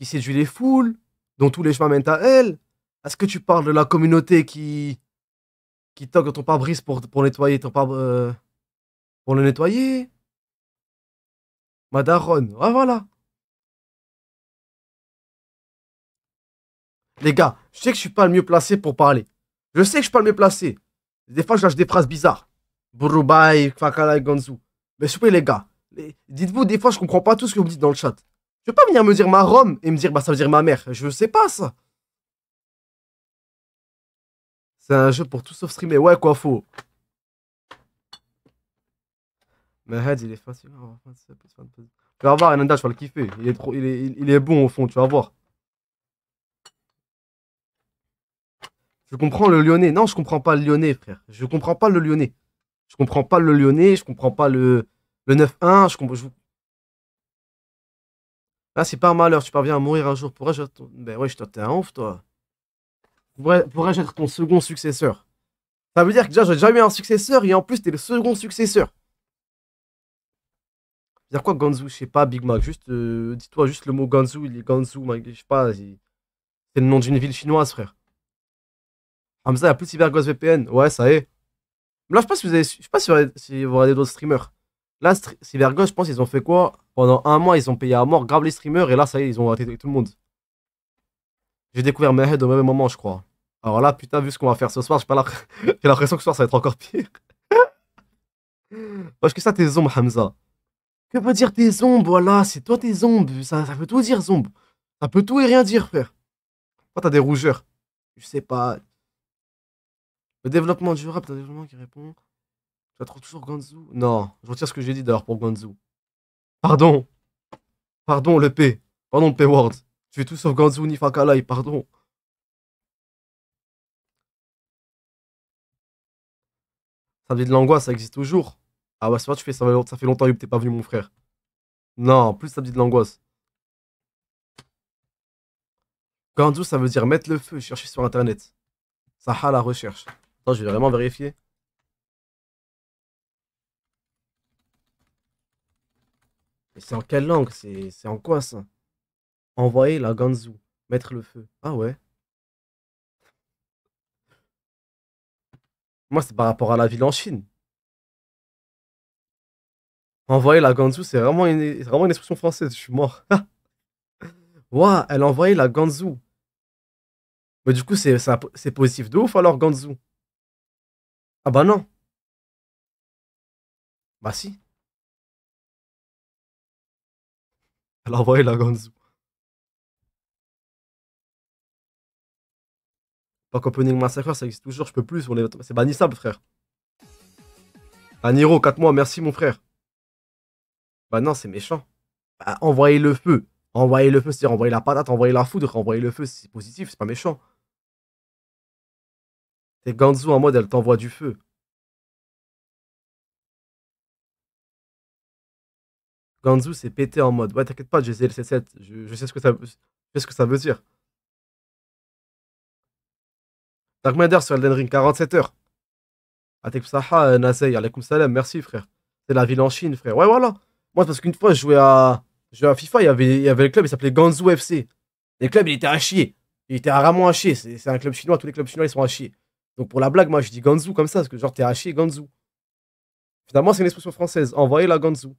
qui séduit les foules, dont tous les chemins mènent à elle Est-ce que tu parles de la communauté qui, qui toque ton pare-brise pour, pour nettoyer ton pare euh, pour le nettoyer Madaron, ah voilà. Les gars, je sais que je suis pas le mieux placé pour parler. Je sais que je peux me placer. Des fois, je lâche des phrases bizarres. Burubai, Fakala Gansu. Mais soupez les gars. Dites-vous, des fois, je comprends pas tout ce que vous dites dans le chat. Je vais pas venir me dire ma Rome et me dire, bah, ça veut dire ma mère. Je sais pas ça. C'est un jeu pour tout sauf streamer. Ouais, quoi, faux. Mais head, il est facile. Tu vas voir, Ananda, tu vas le kiffer. il est bon au fond, tu vas voir. Je comprends le Lyonnais. Non, je comprends pas le Lyonnais, frère. Je comprends pas le Lyonnais. Je comprends pas le Lyonnais. Je comprends pas le, le 9-1. Je comprends. Là, c'est pas un malheur. Tu parviens à mourir un jour. Pourrais-je être... Ben ouais, je un toi. Pourrais-je être ton second successeur Ça veut dire que déjà, j'ai déjà eu un successeur et en plus, es le second successeur. Dire quoi, Ganzu Je sais pas, Big Mac. Juste, euh, dis-toi juste le mot Ganzu. Il est Ganzu, je sais pas. C'est le nom d'une ville chinoise, frère. Hamza, ah, il n'y a plus de VPN. Ouais, ça y est. là, je ne sais pas si vous avez, je sais pas si vous regardez, d'autres streamers. Là, CyberGhost, je pense qu'ils ont fait quoi Pendant un mois, ils ont payé à mort, grave les streamers, et là, ça y est, ils ont raté tout le monde. J'ai découvert Mehed au même moment, je crois. Alors là, putain, vu ce qu'on va faire ce soir, j'ai l'impression que ce soir, ça va être encore pire. Parce que ça, tes ombres, Hamza. Que veut dire tes ombres Voilà, c'est toi tes ombres. Ça, peut tout dire, zombie. Ça peut tout et rien dire, frère. Toi, t'as des rougeurs. Je sais pas. Le développement durable, t'as un développement qui répond. Je trouve toujours Ganzu. Non, je retire ce que j'ai dit d'ailleurs pour Ganzu. Pardon. Pardon, le P. Pardon, P-Word. Tu es tout sauf Ganzu ni Fakalai, pardon. Ça dit de l'angoisse, ça existe toujours. Ah bah c'est pas tu fais ça, ça fait longtemps que t'es pas venu mon frère. Non, plus ça dit de l'angoisse. Ganzu, ça veut dire mettre le feu, chercher sur internet. Ça a la recherche je vais vraiment vérifier. c'est en quelle langue C'est en quoi ça Envoyer la Ganzu. Mettre le feu. Ah ouais. Moi, c'est par rapport à la ville en Chine. Envoyer la Ganzu, c'est vraiment, une... expression française. Je suis mort. Waouh, elle envoyait la Ganzu. Mais du coup, c'est positif de ouf alors, Ganzu. Ah bah non. Bah si. Elle a envoyé la Ganzou. Pas qu'Opening Massacre, ça existe toujours, je peux plus. C'est bannissable, frère. Aniro, 4 mois, merci mon frère. Bah non, c'est méchant. Bah, envoyez le feu. Envoyez le feu, c'est-à-dire envoyer la patate, envoyer la foudre, envoyer le feu, c'est positif, c'est pas méchant. Ganzu en mode, elle t'envoie du feu. Ganzu, c'est pété en mode, ouais, t'inquiète pas, j'ai 7 je, je, sais ce que ça, je ce que ça veut dire. Dark sur Elden Ring, 47 heures. Atek Nasei, alaikum salam, merci frère. C'est la ville en Chine, frère. Ouais, voilà. Moi, parce qu'une fois, je jouais à, je à FIFA, il y avait, il y avait le club, il s'appelait Ganzu FC. Et le club, il était à chier. Il était rarement à chier. C'est un club chinois, tous les clubs chinois, ils sont à chier. Donc pour la blague, moi je dis Ganzu comme ça, parce que genre t'es haché Ganzu. Finalement, c'est une expression française, envoyer la Ganzou.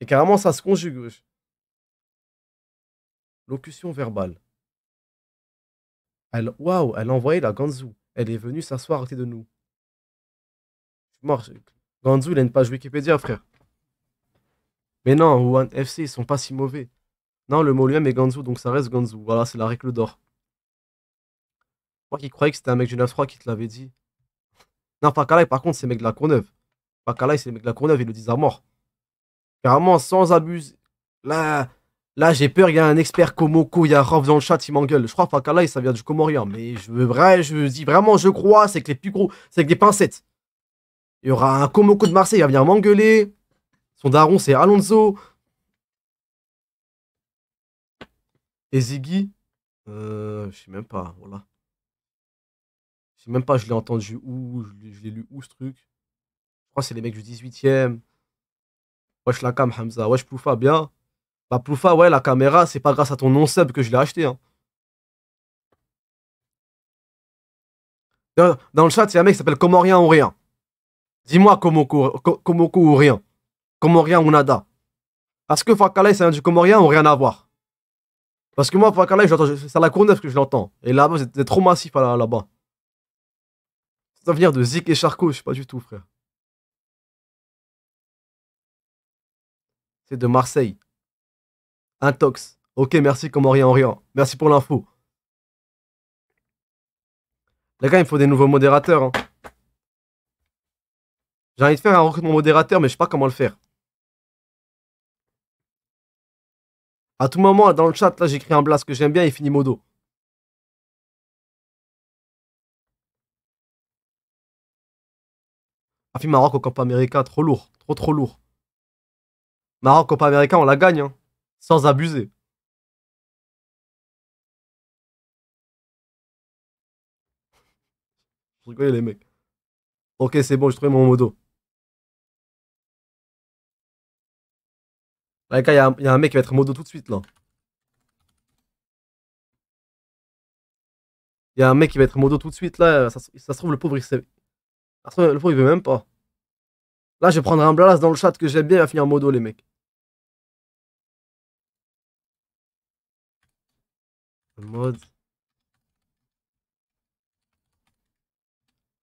Et carrément, ça se conjugue. Locution verbale. Elle, waouh, elle a envoyé la Ganzu. Elle est venue s'asseoir à côté de nous. Je il a une page Wikipédia, frère. Mais non, One FC, ils sont pas si mauvais. Non, le mot lui-même est Ganzu, donc ça reste Ganzu. Voilà, c'est la règle d'or crois qu'il croyait que c'était un mec du 9-3 qui te l'avait dit. Non, Fakalaï, par contre, c'est mec de la Courneuve. Fakalaï, c'est mec de la Courneuve, ils le disent à mort. Carrément, sans abuse. Là, là j'ai peur, il y a un expert Komoko, il y a Rof dans le chat, il m'engueule. Je crois que Fakalaï, ça vient du Comorien. Mais je, veux, vrai, je dis vraiment, je crois, c'est que les plus gros, c'est que des pincettes. Il y aura un Komoko de Marseille, il va venir m'engueuler. Son daron, c'est Alonso. Et Ziggy euh, Je sais même pas, voilà même pas, je l'ai entendu où, je l'ai lu où ce truc. Je crois que c'est les mecs du 18ème. Wesh la cam, Hamza. Wesh Ploufa, bien. Bah Ploufa, ouais, la caméra, c'est pas grâce à ton non-sub que je l'ai acheté. Hein. Dans le chat, il y a un mec qui s'appelle Comment ou rien. Dis-moi Comoku ou rien. Comorien ou nada. Parce que Fakalai, c'est un du Comorien ou rien à voir Parce que moi, Fakala, c'est à la Courneuve que je l'entends. Et là-bas, c'est trop massif là-bas venir de Zik et Charcot, je sais pas du tout, frère. C'est de Marseille. Intox. Ok, merci rien rien. Merci pour l'info. Les gars, il me faut des nouveaux modérateurs. Hein. J'ai envie de faire un recrutement modérateur, mais je sais pas comment le faire. À tout moment, dans le chat, là, j'écris un blast que j'aime bien et finit modo. Maroc au Copa América, trop lourd. Trop, trop lourd. Maroc Copa América, on la gagne, hein, sans abuser. Je rigole les mecs. Ok, c'est bon, j'ai trouvé mon modo. Là, il y, a un mec qui va être modo tout de suite, là. Il y a un mec qui va être modo tout de suite, là. Ça, se trouve, le pauvre, il le pro, il veut même pas. Là, je prendrai un blalas dans le chat que j'aime bien, il va finir en modo, les mecs. Mode.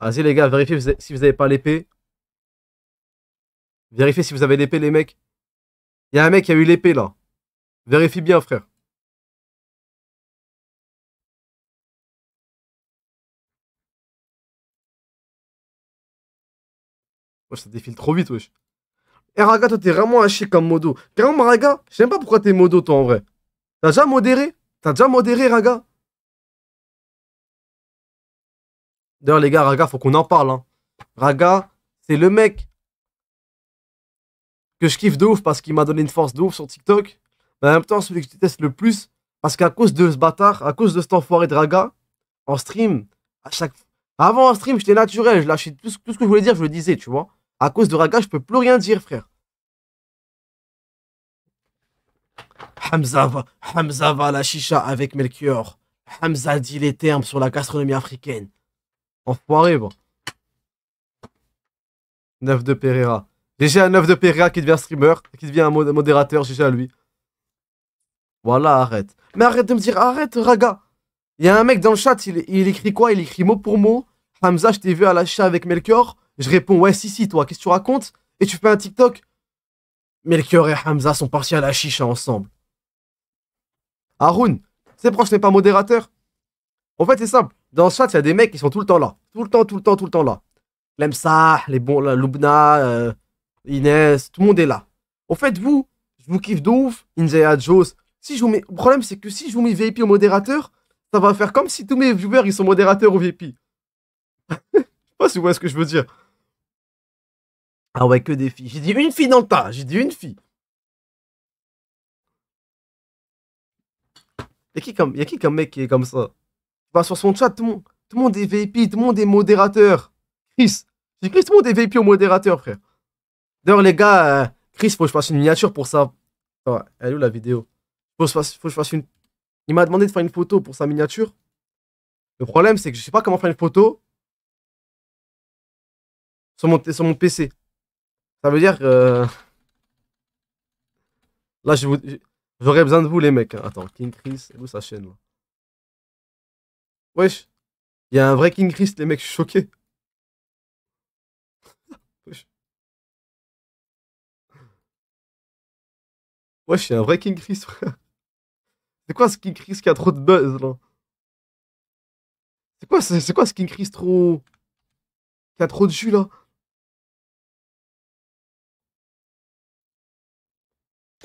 Vas-y, les gars, vérifiez si vous avez pas l'épée. Vérifiez si vous avez l'épée, les mecs. Il y a un mec qui a eu l'épée, là. Vérifie bien, frère. ça défile trop vite, wesh. Eh, Raga, toi, t'es vraiment un chic comme modo. Carrément, Raga, je sais pas pourquoi t'es modo, toi, en vrai. T'as déjà modéré T'as déjà modéré, Raga D'ailleurs, les gars, Raga, faut qu'on en parle. Hein. Raga, c'est le mec que je kiffe de ouf parce qu'il m'a donné une force de ouf sur TikTok. Mais en même temps, celui que je déteste le plus, parce qu'à cause de ce bâtard, à cause de cet enfoiré de Raga, en stream, à chaque. Avant en stream, j'étais naturel, je lâchais tout ce que je voulais dire, je le disais, tu vois. À cause de Raga, je peux plus rien dire, frère. Hamza va, Hamza va à la chicha avec Melchior. Hamza dit les termes sur la gastronomie africaine. Enfoiré, bon. 9 de Pereira. déjà un 9 de Pereira qui devient streamer, qui devient un modérateur, GG à lui. Voilà, arrête. Mais arrête de me dire, arrête, Raga. Il y a un mec dans le chat, il, il écrit quoi Il écrit mot pour mot. Hamza, je t'ai vu à la chicha avec Melchior. Je réponds, ouais, si, si, toi, qu'est-ce que tu racontes Et tu fais un TikTok Melchior et Hamza sont partis à la chicha ensemble. Haroun, c'est je n'est pas modérateur En fait, c'est simple. Dans ce chat, il y a des mecs qui sont tout le temps là. Tout le temps, tout le temps, tout le temps là. Lemsah, les bons, Lubna, euh, Inès, tout le monde est là. En fait, vous, je vous kiffe de ouf, Inza Si je vous mets... Le problème, c'est que si je vous mets VIP au modérateur, ça va faire comme si tous mes viewers, ils sont modérateurs au VIP. je sais pas si vous voyez ce que je veux dire. Ah ouais, que des filles. J'ai dit une fille dans le tas. J'ai dit une fille. Y'a qui comme, y qui comme mec qui est comme ça Vas bah, sur son chat, tout le monde, est VIP, tout le monde est modérateur. Chris, j'ai Chris, tout le monde est VIP au modérateur, frère. D'ailleurs, les gars, euh, Chris, faut que je fasse une miniature pour ça. elle est où la vidéo faut que, je fasse, une. Il m'a demandé de faire une photo pour sa miniature. Le problème, c'est que je sais pas comment faire une photo sur sur mon PC. Ça veut dire que... Euh, là, J'aurais besoin de vous, les mecs. Hein. Attends, King Chris, c'est où sa chaîne, Wesh Il y a un vrai King Chris, les mecs, je suis choqué. Wesh. il y a un vrai King Chris, frère. C'est quoi ce King Chris qui a trop de buzz, là C'est quoi, c'est quoi ce King Chris trop... qui a trop de jus, là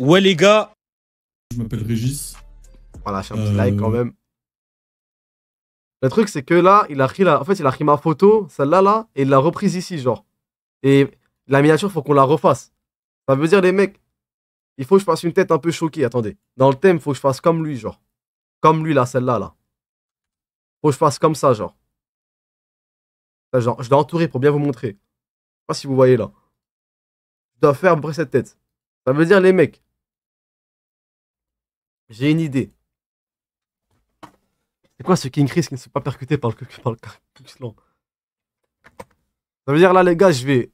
Ouais, les gars. Je m'appelle Régis. Voilà, je un petit like euh, quand même. Le truc, c'est que là, il a pris en fait, il a pris ma photo, celle-là, là, et il l'a reprise ici, genre. Et la miniature, faut qu'on la refasse. Ça veut dire, les mecs, il faut que je fasse une tête un peu choquée. Attendez. Dans le thème, faut que je fasse comme lui, genre. Comme lui, là, celle-là, là. Faut que je fasse comme ça, genre. genre je l'ai entouré pour bien vous montrer. Je sais pas si vous voyez, là. Je dois faire à cette tête. Ça veut dire, les mecs, j'ai une idée. C'est quoi ce King Chris qui ne se pas percuté par le, par le long Ça veut dire là, les gars, je vais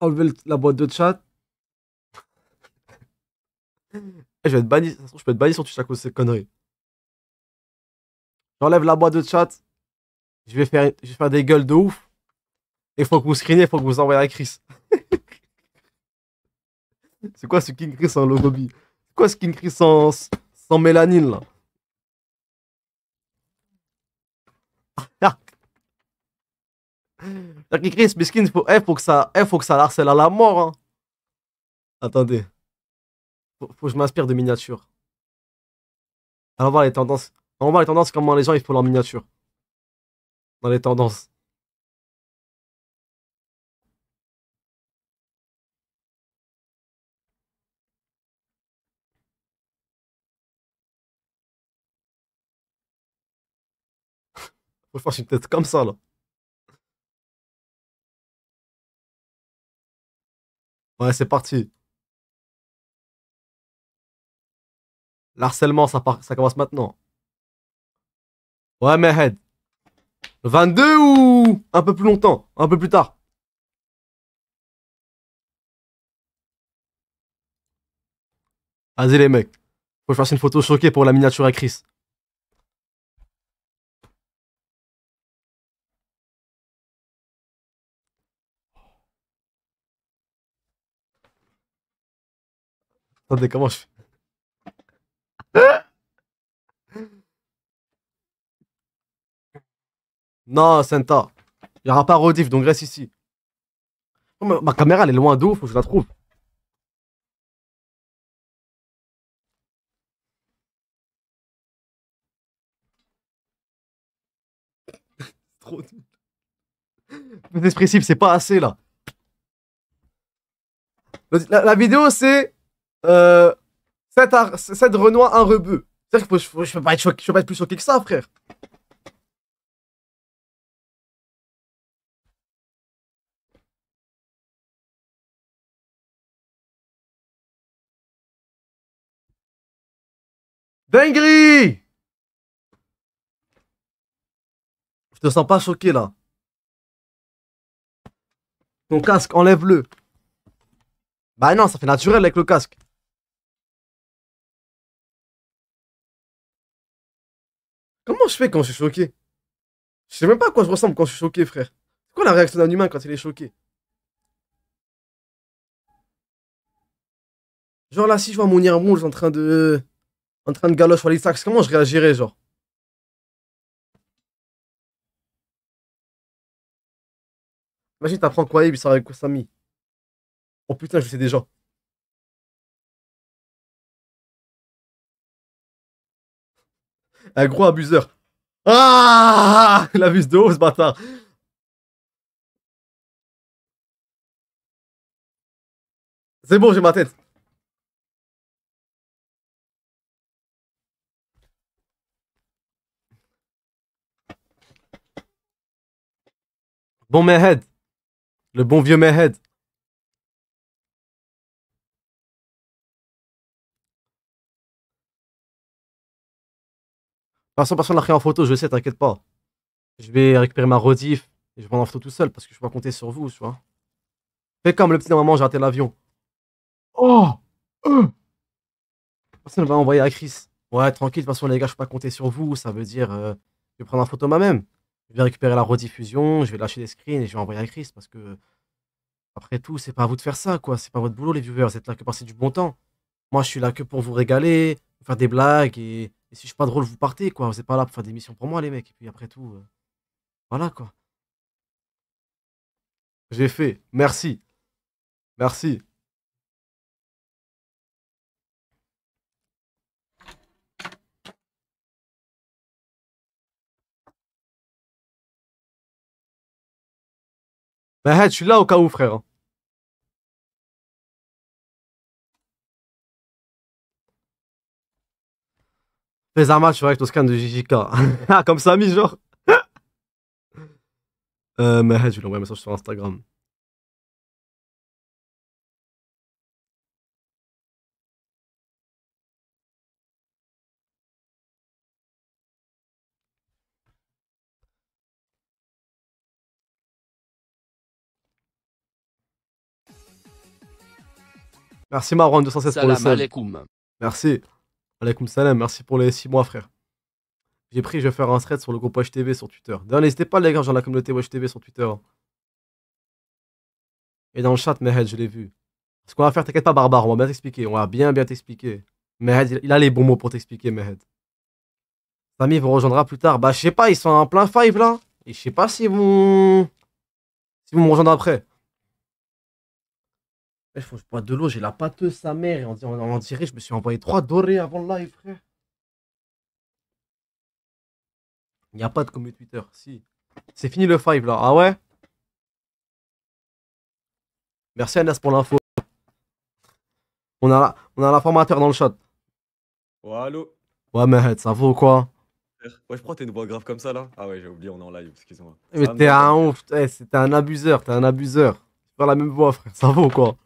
enlever la boîte de chat. Eh, je vais être banni. je peux être banni sur Twitch à cause de ces conneries. J'enlève la boîte de chat. Je vais faire, je vais faire des gueules de ouf. Et faut que vous screenez, faut que vous envoyez à Chris. C'est quoi ce King Chris en Logobi quoi ce King Chris sans, mélanine là La King mais Biskin, faut, eh, faut que ça, eh, faut que ça harcèle à la mort. Hein. Attendez. Faut, faut, que je m'inspire de miniatures. Allons voir les tendances. Allons voir les tendances, comment les gens ils font leurs miniatures. Dans les tendances. Faut je une tête comme ça, là. Ouais, c'est parti. L'harcèlement, ça, ça commence maintenant. Ouais, mais head. 22 ou un peu plus longtemps, un peu plus tard. Vas-y les mecs, faut que je fasse une photo choquée pour la miniature à Chris. Attendez, comment je fais Non, Senta. Il n'y aura pas Rodif, donc reste ici. Ma, caméra, elle est loin d'où, faut que je la trouve. trop expressif, c'est pas assez là. la vidéo c'est euh, 7, à, Rebeu. C'est-à-dire que je, peux pas être je peux pas être plus choqué que ça, frère. Dinguerie Je te sens pas choqué là. Ton casque, enlève-le. Bah non, ça fait naturel avec le casque. Comment je fais quand je suis choqué Je sais même pas à quoi je ressemble quand je suis choqué, frère. C'est quoi la réaction d'un humain quand il est choqué Genre là, si je vois mon Nier en train de. en train de galocher sur les sacs, comment je réagirais, genre Imagine, t'apprends quoi, il quoi avec Kosami. Oh putain, je sais déjà. Un gros abuseur. Ah Il de haut, ce bâtard. C'est bon, j'ai ma tête. Bon Mehed. Le bon vieux Mehed. De toute façon, personne l'a pris en photo, je sais, t'inquiète pas. Je vais récupérer ma rediff et je vais prendre en photo tout seul parce que je peux compter sur vous, tu vois. Fais comme le petit moment, j'ai raté l'avion. Oh euh. Personne va envoyer à Chris. Ouais, tranquille, de toute façon, les gars, je peux pas compter sur vous. Ça veut dire, euh, je vais prendre en photo moi-même. Je vais récupérer la rediffusion, je vais lâcher des screens et je vais envoyer à Chris parce que, après tout, c'est pas à vous de faire ça, quoi. C'est pas votre boulot, les viewers. Vous êtes là que passer du bon temps. Moi, je suis là que pour vous régaler, faire des blagues et si je suis pas drôle, vous partez, quoi. Vous êtes pas là pour faire des missions pour moi, les mecs. Et puis après tout, euh, voilà, quoi. J'ai fait. Merci. Merci. Bah, je suis là au cas où, frère. Hein. Fais un match avec ton scan de JJK. Ah, comme ça, mis genre. euh, mais je vais lui un message sur Instagram. Merci Marwan216 pour le sub. Merci. Alaykoum salam, merci pour les 6 mois, frère. J'ai pris, je vais faire un thread sur le groupe HTV sur Twitter. D'ailleurs, n'hésitez pas, les gars, dans la communauté TV sur Twitter. Hein. Et dans le chat, Mehed, je l'ai vu. Ce qu'on va faire, t'inquiète pas, Barbare, on va bien t'expliquer. On va bien, bien t'expliquer. Mehed, il a les bons mots pour t'expliquer, Mehed. Samy vous rejoindra plus tard. Bah, je sais pas, ils sont en plein five là. Et je sais pas si vous. Si vous me rejoindrez après. Je, eh, faut que je de l'eau, j'ai la pâteuse, sa mère. Et on, on, on dirait, je me suis envoyé trois dorés avant le live, frère. Il n'y a pas de commu Twitter, si. C'est fini le 5 là, ah ouais Merci Anas pour l'info. On a, la, formateur l'informateur dans le chat. Ouais, allô Ouais, mais ça vaut quoi Ouais, je prends t'es une voix grave comme ça là Ah ouais, j'ai oublié, on est en live, excuse-moi. Mais t'es un ouf, eh, t'es un abuseur, t'es un abuseur. Tu la même voix, frère, ça vaut quoi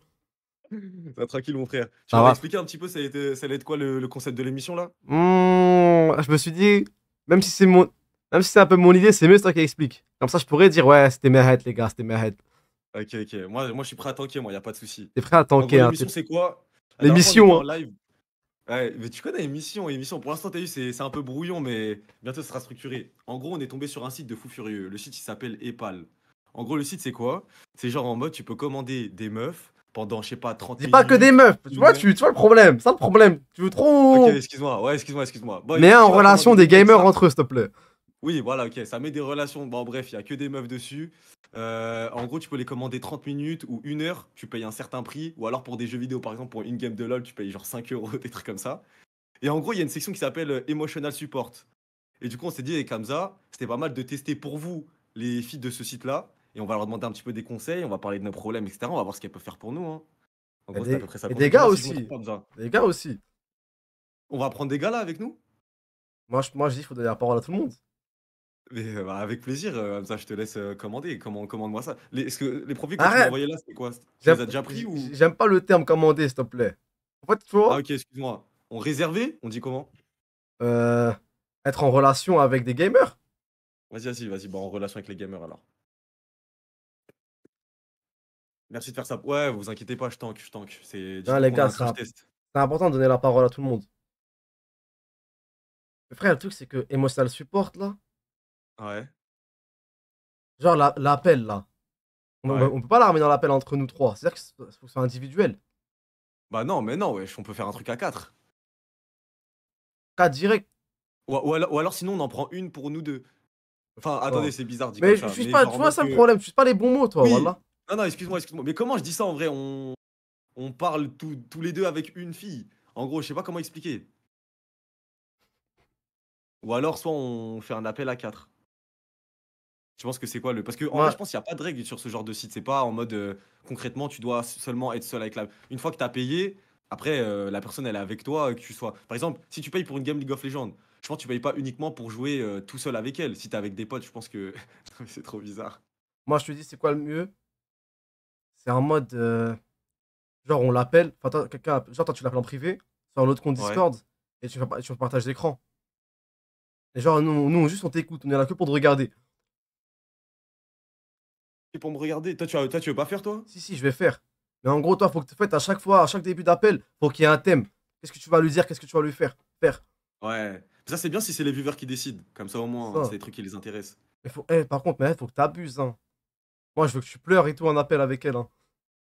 ça, tranquille, mon frère. Tu vas expliquer un petit peu, ça allait être, quoi le, concept de l'émission là mmh, Je me suis dit, même si c'est mon. Même si c'est un peu mon idée, c'est mieux toi qui explique. Comme ça, je pourrais dire, ouais, c'était Merhet, les gars, c'était Merhet. Ok, ok. Moi, moi, je suis prêt à tanker, moi, y a pas de souci. T'es prêt à tanker. Hein, l'émission, c'est quoi L'émission. Hein. Live. Ouais, mais tu connais l'émission, émission. Pour l'instant, t'as vu, c'est un peu brouillon, mais bientôt, ça sera structuré. En gros, on est tombé sur un site de fou furieux. Le site, il s'appelle Epal. En gros, le site, c'est quoi C'est genre en mode, tu peux commander des meufs pendant, je sais pas, 30 Dis pas que des meufs, tu vois, tu, le problème, ça le problème, tu veux trop. Ok, excuse-moi, ouais, excuse-moi, excuse-moi. Mais en relation des gamers entre eux, s'il te plaît. Oui, voilà, ok, ça met des relations. Bon, bref, il y a que des meufs dessus. Euh, en gros, tu peux les commander 30 minutes ou une heure, tu payes un certain prix, ou alors pour des jeux vidéo, par exemple, pour une game de LoL, tu payes genre 5 euros, des trucs comme ça. Et en gros, il y a une section qui s'appelle euh, Emotional Support. Et du coup, on s'est dit, Kamza, eh, c'était pas mal de tester pour vous, les filles de ce site-là, et on va leur demander un petit peu des conseils, on va parler de nos problèmes, etc. On va voir ce qu'elles peuvent faire pour nous. Hein. des... et des gars aussi. Hein des gars aussi. On va prendre des gars là avec nous Moi, je, moi, je dis qu'il faut donner la parole à tout le monde. Mais, euh, bah, avec plaisir, comme euh, ça, je te laisse euh, commander. Comment, commande-moi ça. Les, est-ce que les profils que tu envoyés là, c'est quoi Tu déjà pris J'aime pas le terme commander, s'il te plaît. En fait, tu vois. Ah, ok, excuse-moi. On réservait On dit comment Être en relation avec des gamers Vas-y, vas-y, vas-y. bon en relation avec les gamers alors. Merci de faire ça. Ouais, vous inquiétez pas, je tank, je tank. C'est les gars, c'est important de donner la parole à tout le monde. Mais frère, le truc, c'est que le supporte, là. Ouais. Genre, l'appel, là. On, peut pas la dans l'appel entre nous trois. C'est-à-dire que c'est individuel. Bah non, mais non, wesh, on peut faire un truc à quatre. Quatre direct. Ou, alors, sinon, on en prend une pour nous deux. Enfin, attendez, c'est bizarre. de mais je suis pas, tu vois, c'est un problème. Tu suis pas les bons mots, toi, non, ah non, excuse-moi, excuse-moi. Mais comment je dis ça en vrai on... parle tous les deux avec une fille. En gros, je sais pas comment expliquer. Ou alors, soit on fait un appel à quatre. Je pense que c'est quoi le. Parce que en vrai, je pense qu'il n'y a pas de règle sur ce genre de site. C'est pas en mode euh, concrètement, tu dois seulement être seul avec la. Une fois que tu as payé, après, euh, la personne, elle est avec toi, euh, que tu sois. Par exemple, si tu payes pour une game League of Legends, je pense que tu payes pas uniquement pour jouer tout seul avec elle. Si tu es avec des potes, je pense que. c'est trop bizarre. Moi, je te dis, c'est quoi le mieux c'est un mode. Euh, genre, on l'appelle. genre, tu l'appelles en privé, sur l'autre compte qu'on Discord, et tu, fais tu partages l'écran. genre, nous, nous, juste, on t'écoute, on est là que pour te regarder. Et pour me regarder, toi tu, veux pas faire toi Si, si, je vais faire. Mais en gros, toi, faut que tu fasses à chaque fois, à chaque début d'appel, faut qu'il y ait un thème. Qu'est-ce que tu vas lui dire Qu'est-ce que tu vas lui faire Faire. Ouais. Ça c'est bien si c'est les viewers qui décident. Comme ça au moins, c'est des trucs qui les intéressent. Eh, par contre, mais faut que t'abuses, hein. Moi, je veux que tu pleures et tout en appel avec elle. Hein.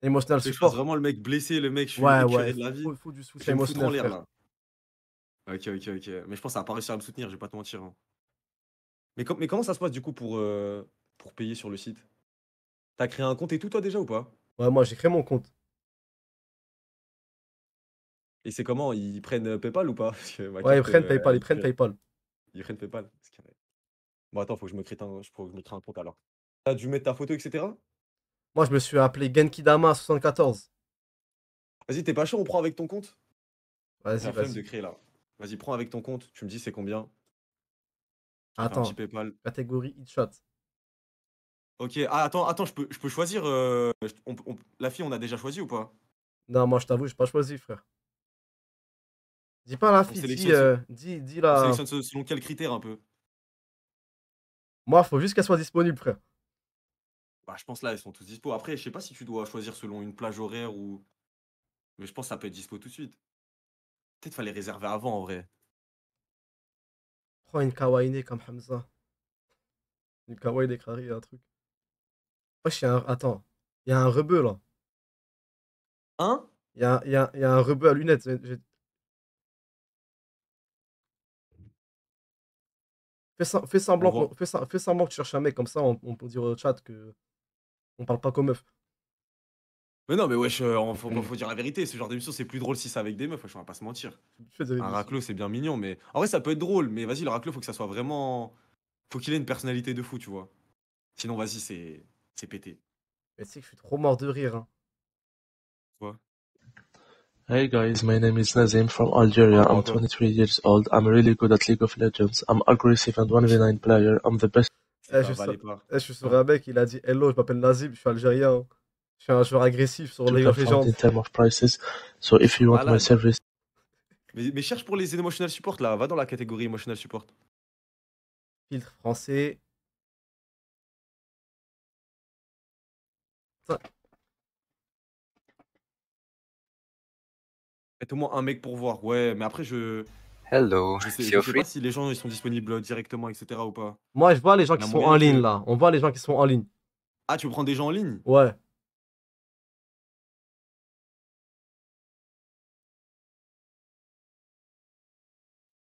Émotionnel support. Je vraiment le mec blessé, le mec, je suis ouais, de la vie. Faut, faut du soutien émotionnel. là. Ok, ok, ok. Mais je pense que ça va pas réussir à me soutenir, je vais pas te mentir. Hein. Mais, comment ça se passe du coup euh, pour, payer sur le site T'as créé un compte et tout, toi déjà ou pas Ouais, moi j'ai créé mon compte. Et c'est comment Ils prennent euh, PayPal ou pas Ouais, ils prennent euh, PayPal, ils prennent PayPal. Ils prennent PayPal. Bon, attends, faut que je me crée un compte alors. T'as dû mettre ta photo, etc. Moi, je me suis appelé Genkidama74. Vas-y, t'es pas chaud, on prend avec ton compte Vas-y, vas-y. là. Vas-y, prends avec ton compte, tu me dis c'est combien. Attends, catégorie petit shot. catégorie Ok, ah, attends, attends, je peux, je peux choisir. Euh, la fille, on a déjà choisi ou pas Non, moi, je t'avoue, j'ai pas choisi, frère. Dis pas la fille, dis, euh, la. selon quel critère un peu Moi, faut juste qu'elle soit disponible, frère. Bah, je pense là, ils sont tous dispo. Après, je sais pas si tu dois choisir selon une plage horaire ou. Mais je pense ça peut être dispo tout de suite. Peut-être fallait réserver avant en vrai. Prends une kawaii comme Hamza. Une kawaii déclarée, un truc. Wesh, y un... Attends, il y a un rebeu là. Hein Il y a, y, y a, un rebeu à lunettes. Fais, fais, semblant, fais, fais, que tu cherches un mec comme ça, on peut dire au chat que on parle pas comme meuf. Mais non, mais wesh, euh, faut, dire la vérité. Ce genre d'émission, c'est plus drôle si c'est avec des meufs. Je on va pas se mentir. Un raclo, c'est bien mignon, mais en vrai, ça peut être drôle. Mais vas-y, le raclo, faut que ça soit vraiment. Faut qu'il ait une personnalité de fou, tu vois. Sinon, vas-y, c'est, c'est pété. Mais tu sais que je suis trop mort de rire. Hein. Quoi Hey guys, my name is Nazim from Algeria. I'm 23 years old. I'm really good at League of Legends. I'm aggressive and 1v9 player. I'm the best. Eh, eh, je, suis sur un mec, il a dit Hello, je m'appelle Nazib, je suis algérien. Je suis un joueur agressif sur League of Mais, cherche pour les emotional supports, là, va dans la catégorie emotional support. Filtre français. Faites au moins un mec pour voir, ouais, mais après je. Je sais, pas si les gens ils sont disponibles directement, etc. ou pas. Moi, je vois les gens qui sont en ligne là. On voit les gens qui sont en ligne. Ah, tu prends des gens en ligne Ouais.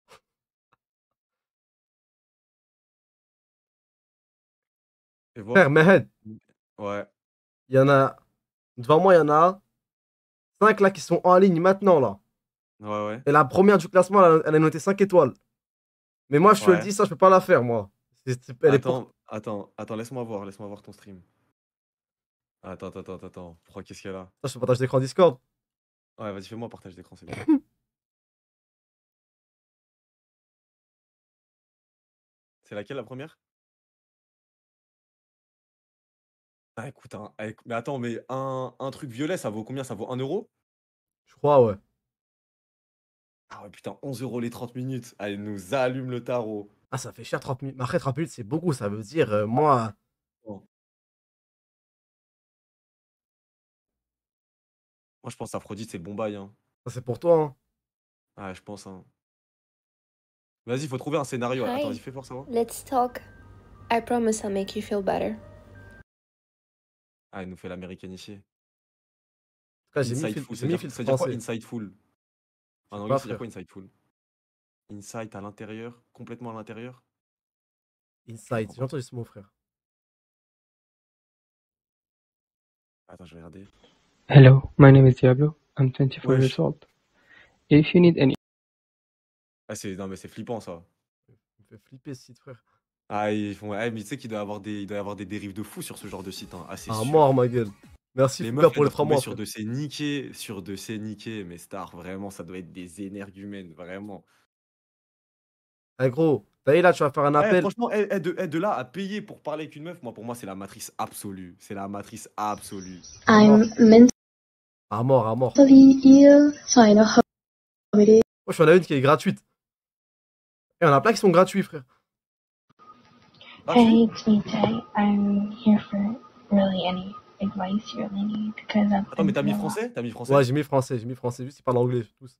Frère, Mehed. Ouais. Il y en a. Devant moi, il y en a 5 là qui sont en ligne maintenant là. Ouais, ouais. Et la première du classement, elle a, noté 5 étoiles. Mais moi, je te le dis, ça, je peux pas la faire, moi. attends, attends, attends, laisse-moi voir, laisse-moi voir ton stream. Attends, attends, attends, attends. Pourquoi qu'est-ce qu'il y a là je partage d'écran Discord. Ouais, vas-y, fais-moi partage d'écran, c'est bien. c'est laquelle la première Ah, écoute, hein, mais attends, mais un, un truc violet, ça vaut combien Ça vaut 1 euro Je crois, ouais. Ah ouais, putain, 11 euros les 30 minutes. allez nous allume le tarot. Ah, ça fait cher 30 minutes. Après, 30 minutes, c'est beaucoup. Ça veut dire, euh, moi. Ah, moi, je pense Aphrodite, c'est le bon bail. Hein. Ça, c'est pour toi. Hein. Ah, je pense. Hein. Vas-y, il faut trouver un scénario. Attends, il fait forcément. Let's talk. I promise I'll make you feel better. Ah, il nous fait l'américain ici. inside Ça insightful en anglais, c'est quoi insightful Insight à l'intérieur, complètement à l'intérieur Insight, j'ai entendu ce mot, frère. Attends, je vais regarder. Hello, my name is Diablo. I'm 24 years old. If you need any. Ah, c'est... Non, mais c'est flippant, ça. Il fait flipper ce site, frère. Ah, ils font... Eh, mais tu sais qu'il doit y avoir, des... avoir des dérives de fou sur ce genre de site. Hein. Ah, c'est ah, sûr. mort, ma gueule. Merci les meufs, pour le 3 Sur de ces niqués, sur de ces niqués, mais Star, vraiment, ça doit être des énergumènes, vraiment. Eh gros, t'as là, tu vas faire un eh, appel. franchement, aide eh, eh, de, là à payer pour parler avec une meuf, moi, pour moi, c'est la matrice absolue. C'est la matrice absolue. I'm à mort, à mort. Moi, je suis en une qui est gratuite. Et on a plein qui sont gratuits, frère. Hey, I'm here for really any advice Attends, mais t'as mis français T'as mis français Ouais, j'ai mis français, j'ai mis français, juste ils parlent anglais, tous.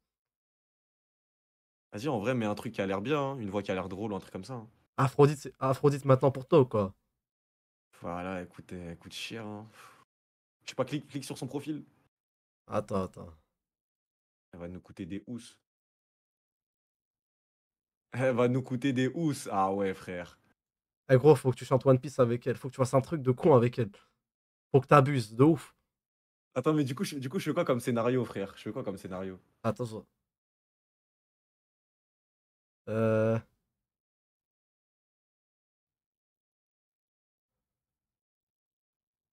Vas-y, en vrai, mais un truc qui a l'air bien, hein, une voix qui a l'air drôle, un truc comme ça. Hein. Aphrodite, Aphrodite maintenant pour toi ou quoi Voilà, écoute, euh, écoute chier. Hein. Je sais pas, clique, clique sur son profil. Attends, attends. Elle va nous coûter des housses. Elle va nous coûter des housses. Ah ouais, frère. Eh gros, faut que tu chantes One Piece avec elle, faut que tu fasses un truc de con avec elle. Faut que t'abuses, de ouf. Attends, mais du coup, je, du coup, je fais quoi comme scénario, frère Je fais quoi comme scénario Attends. Euh...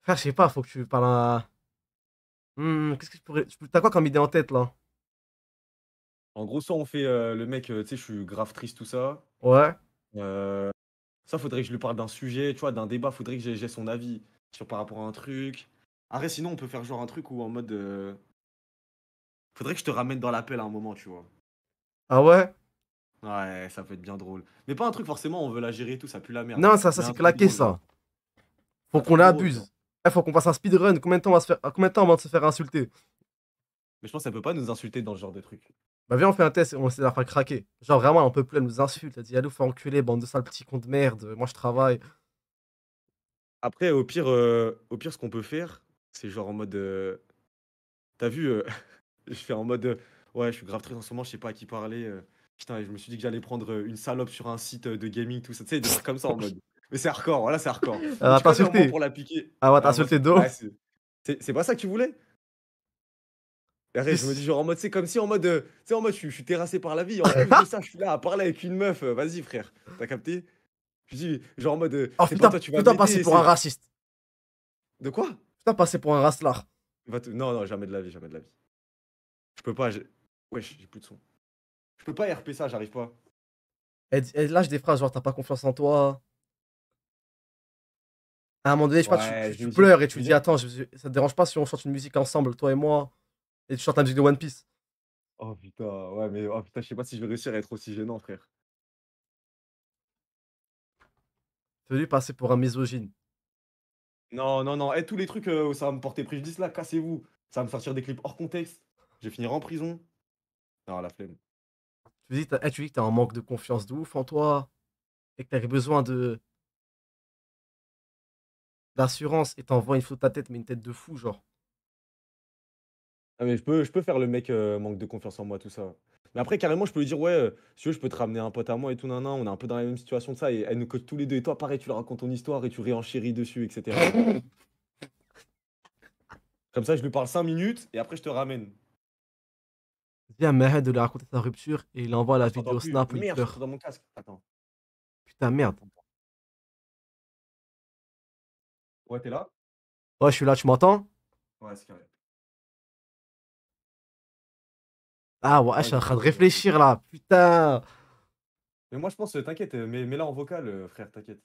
Frère, je sais pas, faut que tu parles à... Hum, qu'est-ce que je pourrais... T'as quoi comme idée en tête, là En gros, soit on fait euh, le mec, euh, tu sais, je suis grave triste, tout ça. Ouais. Euh, ça, faudrait que je lui parle d'un sujet, tu vois, d'un débat, faudrait que j'ai son avis sur par rapport à un truc. Arrête, sinon on peut faire genre un truc où en mode. Euh, faudrait que je te ramène dans l'appel à un moment, tu vois. Ah ouais Ouais, ça peut être bien drôle. Mais pas un truc forcément, on veut la gérer et tout, ça pue la merde. Non, ça, ça c'est claqué ça. Faut qu'on l'abuse. Eh, faut qu'on fasse un speedrun. Combien de temps on va se faire, euh, combien de temps on va se faire insulter Mais je pense qu'elle peut pas nous insulter dans ce genre de truc. Bah viens, on fait un test et on essaie de la faire craquer. Genre vraiment, on peut plus, elle nous insulte. Elle dit, allô, faut enculer, bande de sales petits cons de merde, moi je travaille. Après, au pire, euh, au pire, ce qu'on peut faire, c'est genre en mode. Euh, t'as vu, euh, je fais en mode. ouais, je suis grave triste en ce moment, je sais pas à qui parler. putain, je me suis dit que j'allais prendre une salope sur un site de gaming, tout ça. Tu sais, des comme ça en mode. Mais c'est hardcore, voilà, c'est hardcore. Ah, va pour la piquer. Ah, va t'insulter d'eau. c'est- pas ça que tu voulais Arrête, je me dis genre en mode, c'est comme si en mode, tu sais, en mode, je suis, terrassé par la vie. En je suis là à parler avec une meuf. Vas-y, frère, t'as capté je dis, genre en mode. Euh, oh, putain, pas toi, tu vas passer pour un raciste. De quoi Putain, passer pour un là. Non, non, jamais de la vie, jamais de la vie. Je peux pas. Wesh, j'ai plus de son. Je peux pas RP ça, j'arrive pas. Et, là, lâche des phrases, genre t'as pas confiance en toi. À un moment donné, je sais pas, tu, pleures et tu dis Attends, ça te dérange pas si on chante une musique ensemble, toi et moi Et tu chantes la musique de One Piece. Oh putain, ouais, mais oh, putain, je sais pas si je vais réussir à être aussi gênant, frère. T'es lui passer pour un misogyne. Non, non, non. Et eh, tous les trucs où euh, ça va me porter préjudice là, cassez-vous. Ça va me sortir des clips hors contexte. Je vais finir en prison. Non, la flemme. Tu dis, eh, que t'as un manque de confiance de ouf en toi et que t'avais besoin de d'assurance et t'envoies une photo de ta tête, mais une tête de fou, genre. Ah mais je peux, je peux faire le mec euh, manque de confiance en moi, tout ça. Mais après, carrément, je peux lui dire, ouais, euh, si tu veux, je peux te ramener un pote à moi et tout, nan, nan, on est un peu dans la même situation de ça. Et elle nous coach tous les deux. Et toi, pareil, tu leur racontes ton histoire et tu réenchéris dessus, etc. Comme ça, je lui parle 5 minutes et après, je te ramène. Viens, mais de lui raconter sa rupture et il envoie la vidéo snap. Merde, je dans mon casque. Putain, merde. Ouais, t'es là Ouais, je suis là, tu m'entends Ouais, c'est carrément. Ah ouais, je suis en train de réfléchir là, putain. Mais moi je pense, euh, euh, euh, t'inquiète, mais, mais là en vocal, frère, t'inquiète.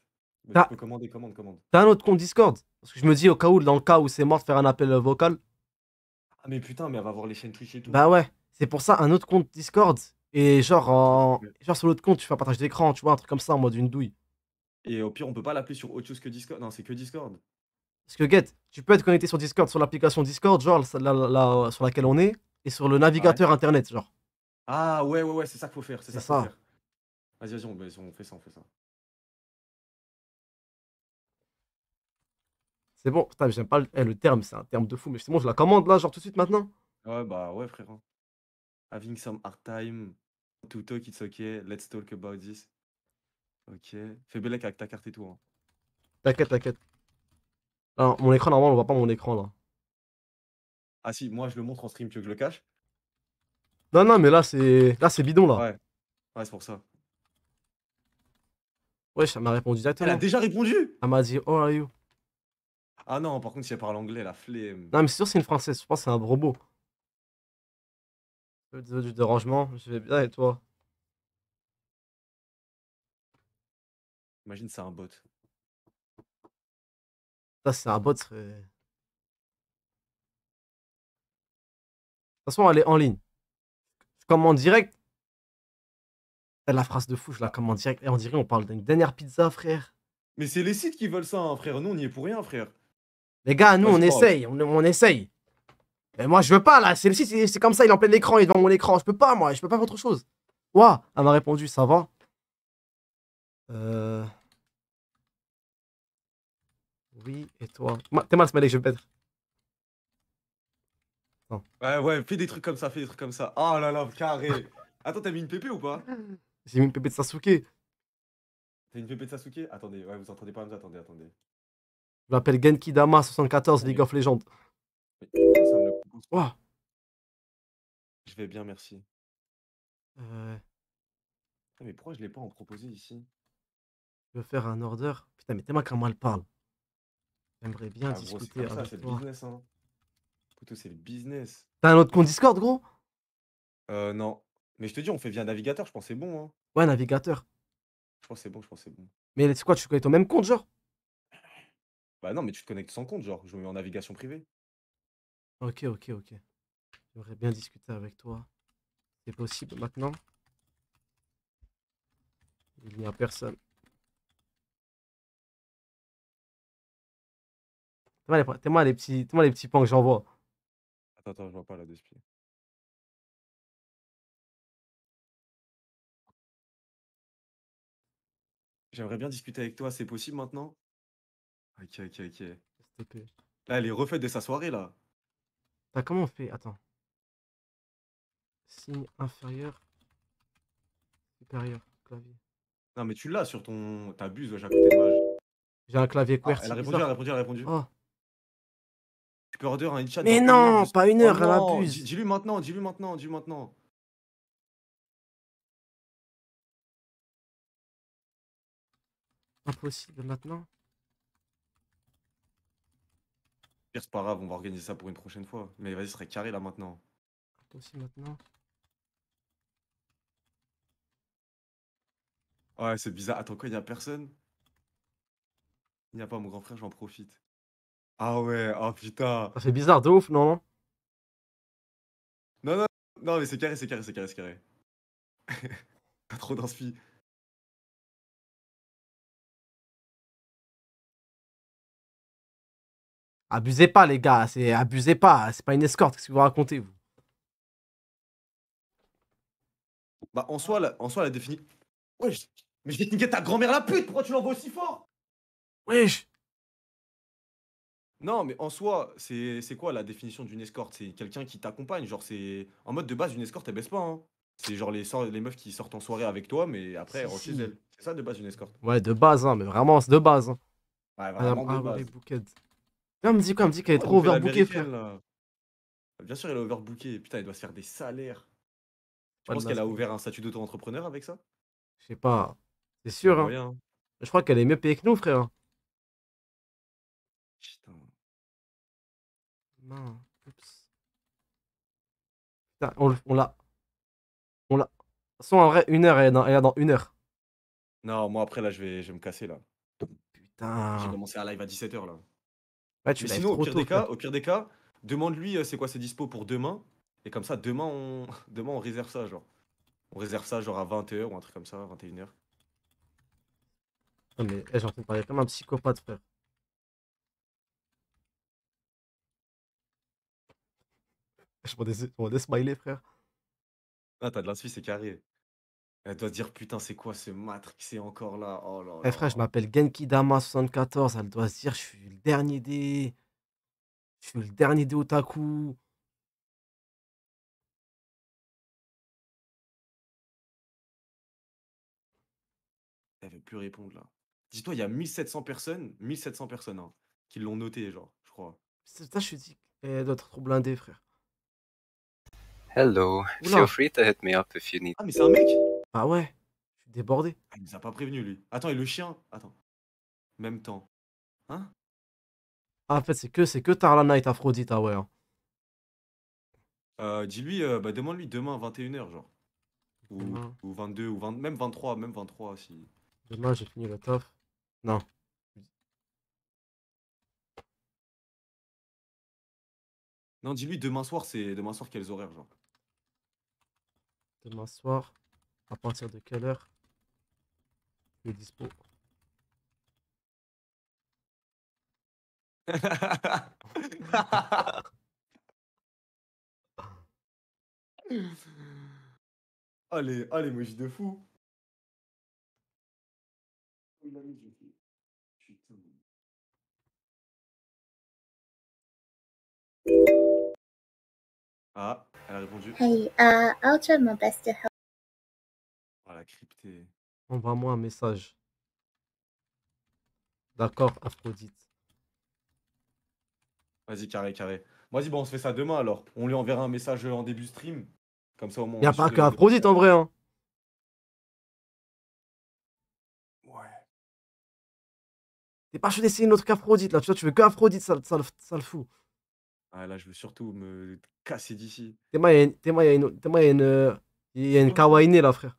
Tu peux commander, commande, commande. T'as un autre compte Discord Parce que je me dis, au cas où, dans le cas où c'est mort, de faire un appel vocal. Ah mais putain, mais elle va voir les chaînes Twitch et tout. Bah ouais, c'est pour ça, un autre compte Discord. Et genre, genre sur l'autre compte, tu fais un partage d'écran, tu vois, un truc comme ça en mode une douille. Et au pire, on peut pas l'appeler sur autre chose que Discord. Non, c'est que Discord. Parce que, Get, tu peux être connecté sur Discord, sur l'application Discord, genre sur laquelle on est sur le navigateur internet, genre. Ah ouais, ouais, ouais, c'est ça qu'il faut faire. C'est ça. Vas-y, vas-y, on, fait ça, on fait ça. C'est bon, putain, j'aime pas eh, le, terme, c'est un terme de fou, mais c'est bon, je la commande là, genre tout de suite maintenant. Ouais, bah ouais, frère. Having some hard time to talk, it's okay, let's talk about this. Ok. Fais belle avec ta carte et tout. Hein. T'inquiète, t'inquiète. Alors, mon écran, normalement, on voit pas mon écran là. Ah si, moi je le montre en stream, tu veux que je le cache Non, non, mais là c'est là c'est bidon là. Ouais, ouais c'est pour ça. Ouais, ça m'a répondu directement. Elle a déjà répondu Elle m'a dit, oh are you Ah non, par contre, si elle parle anglais, la flemme. Non, mais c'est sûr, c'est une française, je pense que c'est un robot. Désolé du dérangement, je vais bien et toi Imagine, c'est un bot. Ça, c'est un bot, serait. façon, elle est en ligne. Comme en direct. La phrase de fou, je la commande direct. Et on dirait, on parle d'une dernière pizza, frère. Mais c'est les sites qui veulent ça, hein, frère. Nous, on n'y est pour rien, frère. Les gars, nous, on essaye. On, on, essaye. Mais moi, je veux pas, là. C'est le site, c'est comme ça. Il est en plein écran. Il est devant mon écran. Je peux pas, moi. Je peux pas faire autre chose. Quoi elle m'a répondu, ça va. Euh. Oui, et toi T'es mal, ce je vais mettre. Ouais, ouais, fais des trucs comme ça, fais des trucs comme ça. Oh là là, carré. Attends, t'as mis une pépé ou pas J'ai mis une pépé de Sasuke. T'as une pépé de Sasuke Attendez, ouais, vous entendez pas, attendez, attendez. Je m'appelle Genki Dama 74 League of Legends. Wow. Je vais bien, merci. Euh. Ah, mais pourquoi je l'ai pas en proposé ici Je veux faire un order. Putain, mais tellement moi, elle parle. J'aimerais bien ah, discuter avec Business, hein c'est le business. T'as un autre compte Discord, gros Euh, non. Mais je te dis, on fait via navigateur, je pense que c'est bon. Hein. Ouais, navigateur. Je pense que c'est bon, je pense c'est bon. Mais c'est quoi, tu te connectes même compte, genre Bah non, mais tu te connectes sans compte, genre, je me mets en navigation privée. Ok, ok, ok. J'aimerais bien discuter avec toi. C'est possible maintenant Il n'y a personne. T'es moi les petits, les petits pans que j'envoie. Attends, je vois pas la d'espier. J'aimerais bien discuter avec toi, c'est possible maintenant Ok, ok, ok. Là, elle est refaite de sa soirée, là. T'as bah, comment on fait Attends. Signe inférieur, supérieur, clavier. Non, mais tu l'as sur ton. T'abuses, j'ai un côté J'ai un clavier ah, QWERTY. elle a répondu, elle a répondu, elle a répondu. Tu peux order un Mais non, pas une heure, oh elle puce. Dis-lui maintenant, dis-lui maintenant, dis-lui maintenant. Impossible maintenant. Pire, c'est pas grave, on va organiser ça pour une prochaine fois. Mais vas-y, serait carré là maintenant. Impossible maintenant. Ah ouais, c'est bizarre. Attends, quoi, il n'y a personne Il n'y a pas mon grand frère, j'en profite. Ah ouais, oh putain. Ça fait bizarre de ouf, non, non Non, non, non, mais c'est carré, c'est carré, c'est carré, c'est carré. Pas trop d'inspi. Abusez pas, les gars, c'est abusez pas, c'est pas une escorte, qu'est-ce que vous racontez, vous Bah, en soi, la, en soi, la défini. Wesh, mais j'ai niqué ta grand-mère la pute, pourquoi tu l'envoies aussi fort Wesh non, mais en soi, c'est quoi la définition d'une escorte C'est quelqu'un qui t'accompagne. Genre, c'est. En mode de base, une escorte, elle baisse pas. Hein. C'est genre les, les meufs qui sortent en soirée avec toi, mais après, C'est ça, de base, une escorte. Ouais, de base, hein, mais vraiment, c'est de base. Hein. Ouais, ah, vraiment, de ah, base. Elle me dit quoi Elle me dit qu'elle est oh, trop overbookée, frère. Bien sûr, elle est overbookée. Putain, elle doit se faire des salaires. je pense qu'elle a ouvert un statut d'auto-entrepreneur avec ça Je sais pas. C'est sûr, hein. Je crois qu'elle est mieux payée que nous, frère. Putain on l'a. On l'a. De toute façon, en vrai, une heure, elle est dans, une heure. Non, moi après, là, je vais, je me casser, là. Putain. J'ai commencé à live à 17h, là. Mais sinon, au pire, des cas, au pire des cas, demande-lui euh, c'est quoi ses dispo pour demain. Et comme ça, demain, on, demain, réserve ça, genre. On réserve ça, genre, à 20h ou un truc comme ça, 21h. Non mais eh, j'en parler comme un psychopathe, frère. Je m'en des smiley, frère. Ah, t'as de la suite, c'est carré. Elle doit dire putain, c'est quoi ce Matrix C'est encore là Oh là Eh frère, je m'appelle Genki Dama 74. Elle doit se dire, je suis le dernier dé Je suis le dernier des otaku. Elle veut plus répondre là. Dis-toi, il y a 1700 personnes, 1700 personnes hein, qui l'ont noté, genre, je crois. Ça, je suis dit, elle doit être trop blindée, frère. Hello, feel free to hit me up if you need. Ah, mais c'est un mec Ah ouais, je suis débordé. Ah, il nous a pas prévenu lui. Attends, et le chien Attends. Même temps. Hein Ah, en fait, c'est que, c'est que Tarla Night Aphrodite, ah ouais. Hein. Euh, dis-lui, euh, bah, demande-lui demain 21h, genre. Ou, ou 22, ou 20, même 23, même 23 si. Demain, j'ai fini le taf. Non. Non, dis-lui demain soir, c'est demain soir quels horaires, genre. Demain soir, à partir de quelle heure je dispo allez, allez, suis de fou. Ah. Elle a répondu. Hey, I'll try my best to help. Voilà, crypté. Envoie-moi un message. D'accord, Aphrodite. Vas-y, carré, carré. Moi, y bon, on se fait ça demain alors. On lui enverra un message en début stream. Comme ça, au moins. Y'a pas que Aphrodite en vrai, hein. Ouais. T'es pas chaud d'essayer une autre qu'Aphrodite là. Tu vois, tu veux que Aphrodite, ça, ça, ça le fout. Ah, là, je veux surtout me casser d'ici. Théma, il y a une euh, kawaii là, frère.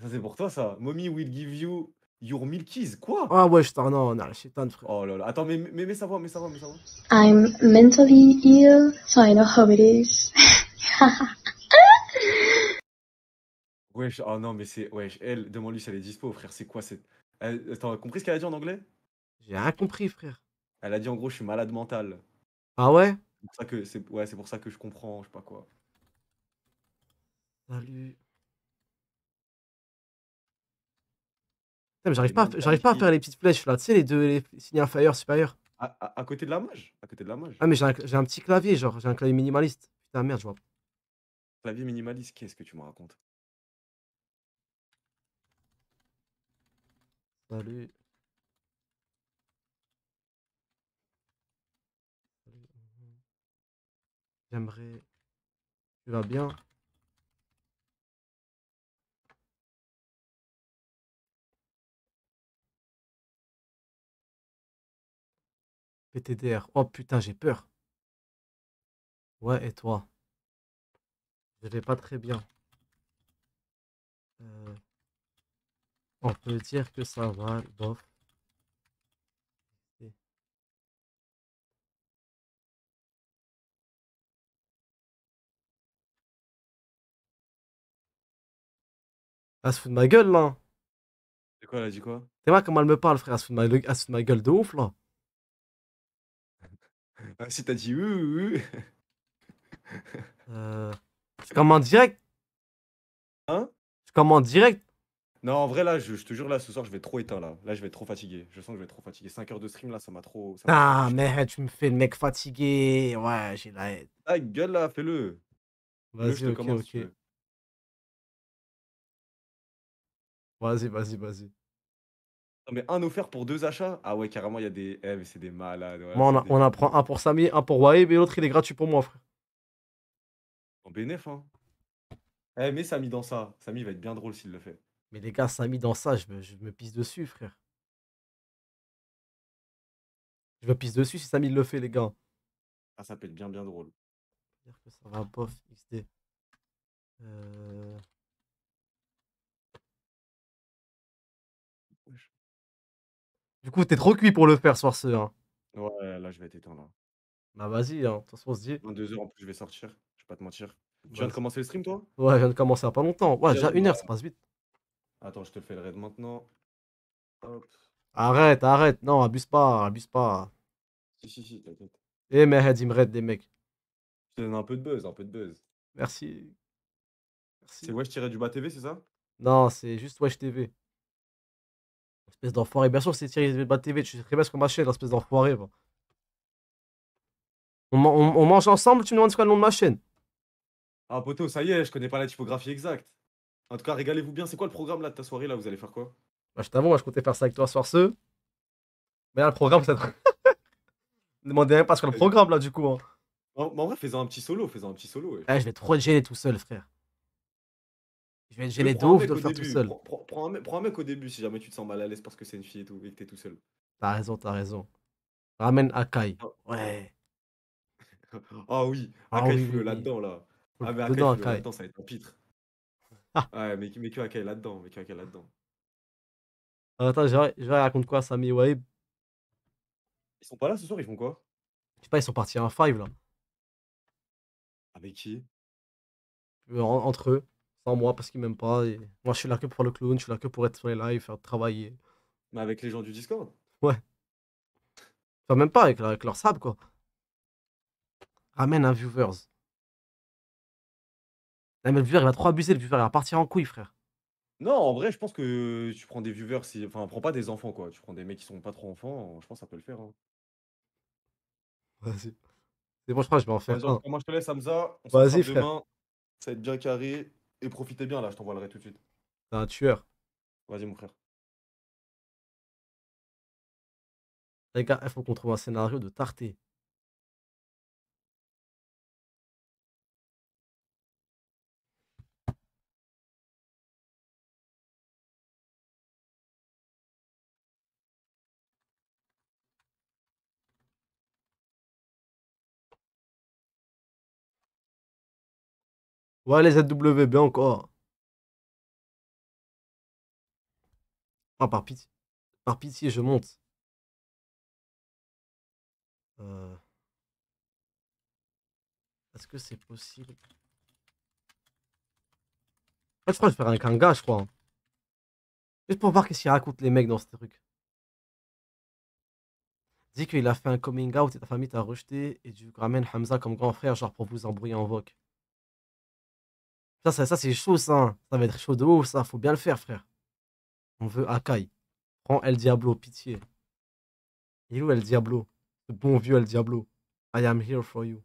Ça, c'est pour toi, ça. Mommy will give you your milkies Quoi Ah, ouais, je t'en non, non, je frère. Oh là là. Attends, mais, mais, mais ça va, mais ça va, mais ça va. I'm mentally ill, so I know how it is. Wesh, oh non, mais c'est. Wesh, elle, demande-lui si elle est dispo, frère. C'est quoi cette. T'as compris ce qu'elle a dit en anglais J'ai rien compris, frère. Elle a dit en gros, je suis malade mental. Ah ouais? ça que ouais, c'est pour ça que je comprends, je sais pas quoi. Salut. j'arrive pas à j'arrive pas à faire les petites flèches là, tu sais les deux les signes fire supérieurs. À, côté de la mage, à côté de Ah mais j'ai un, petit clavier genre, j'ai un clavier minimaliste. Putain merde, je vois. Clavier minimaliste, qu'est-ce que tu me racontes? Salut. J'aimerais... Tu vas bien PTDR. Oh putain, j'ai peur. Ouais, et toi Je vais pas très bien. Euh, on peut dire que ça va, bof. Elle se fout de ma gueule là. C'est quoi, elle a dit quoi T'es moi comment elle me parle, frère. Elle se fout de ma, gueule de ouf là. Ah, si t'as dit oui, oui. euh... C'est comme direct. Hein C'est comme direct. Non, en vrai, là, je, te jure, là, ce soir, je vais trop éteint, là. Là, je vais être trop fatigué. Je sens que je vais être trop fatigué. 5 heures de stream, là, ça m'a trop. Ça ah, mais tu me fais le mec fatigué. Ouais, j'ai la haine. gueule, là, fais-le. Vas-y, ok, ok. Vas-y, vas-y, vas-y. Non, mais un offert pour deux achats Ah ouais, carrément, il y a des. Eh, mais c'est des malades. Moi, on, en prend un pour Samy, un pour Waib et l'autre, il est gratuit pour moi, frère. En bénéf, hein. Eh, mais Samy dans ça. Samy va être bien drôle s'il le fait. Mais les gars, Samy, dans ça, je me, je me pisse dessus, frère. Je me pisse dessus si Samy le fait, les gars. Ah, ça peut être bien, bien drôle. que ça va bof, XD. Euh, Du coup, t'es trop cuit pour le faire, soir hein. Ouais, là, je vais t'éteindre. Hein. Bah vas-y, hein, de toute façon, on se dit. Deux heures en plus, je vais sortir. Je vais pas te mentir. Tu viens de commencer le stream, toi Ouais, je viens de commencer à pas longtemps. Ouais, déjà une heure, ça passe vite. Attends, je te fais le raid maintenant. Hop. Arrête, arrête. Non, abuse pas, abuse pas. Si, si, si, t'inquiète. Eh, mais il me raid des mecs. Je te donne un peu de buzz, un peu de buzz. Merci. Merci. C'est Wesh du bas TV, c'est ça Non, c'est juste Wesh TV. Espèce d'enfoiré. Bien sûr c'est tiré de TV, tu sais très bien ce qu'on m'achète, hein, espèce d'enfoiré. On, mange ensemble, tu me demandes quoi le nom de ma chaîne. Ah poteau, ça y est, je connais pas la typographie exacte. En tout cas, régalez-vous bien, c'est quoi le programme là de ta soirée là Vous allez faire quoi bah, je t'avoue, hein, je comptais faire ça avec toi soir ce. Mais le programme ça. Demandez rien parce que le programme là du coup. Hein. En, vrai, faisons un petit solo, faisant un petit solo. Ah, je vais trop gêner tout seul, frère. Je vais être gêné de ouf de le faire tout seul. Prends, un, mec, au début si jamais tu te sens mal à l'aise parce que c'est une fille et, tout, et que t'es tout seul. T'as raison, t'as raison. Ramène Akai. Ah. Ouais. ah oui, ah Akai, ah, là-dedans là. Ah mais Akai, là-dedans, ça va être un pitre. Ah. ouais, mais, mais que Akai là-dedans, mais que Akai là-dedans. Euh, attends, je raconte quoi, Sami Waib Ils sont pas là ce soir, ils font quoi Je sais pas, ils sont partis à un five là. Avec qui euh, Entre eux sans moi parce qu'il m'aime pas. Et moi, je suis là que pour le clown, je suis là que pour être sur les lives, faire travailler. Mais avec les gens du Discord Ouais. Enfin, même pas avec, avec leur sable, quoi. Ramène un viewers. mais le viewer, il va trop abuser, le viewer, il va partir en couille, frère. Non, en vrai, je pense que tu prends des viewers, si... enfin, prends pas des enfants, quoi. Tu prends des mecs qui sont pas trop enfants, je pense ça peut le faire. Hein. Vas-y. C'est bon, je crois que je vais en faire. Moi, je te laisse, Hamza. Vas-y, frère. Ça va être bien carré. Et profitez bien là, je t'envoie tout de suite. T'es un tueur. Vas-y mon frère. Les gars, il faut qu'on trouve un scénario de tarté. Ouais les ZWB encore. Ah, par pitié. Par pitié, je monte. Euh... Est-ce que c'est possible Je crois que je vais faire un kanga, je crois. Hein. Juste pour voir qu'est-ce qu'ils racontent les mecs dans ce truc. Dis qu'il a fait un coming out et ta famille t'a rejeté et tu ramènes Hamza comme grand frère, genre pour vous embrouiller en vogue. Ça, ça, c'est chaud, ça. Ça va être chaud de ouf, ça. Faut bien le faire, frère. On veut Akai. Prends El Diablo, pitié. Il où El Diablo Le bon vieux El Diablo. I am here for you.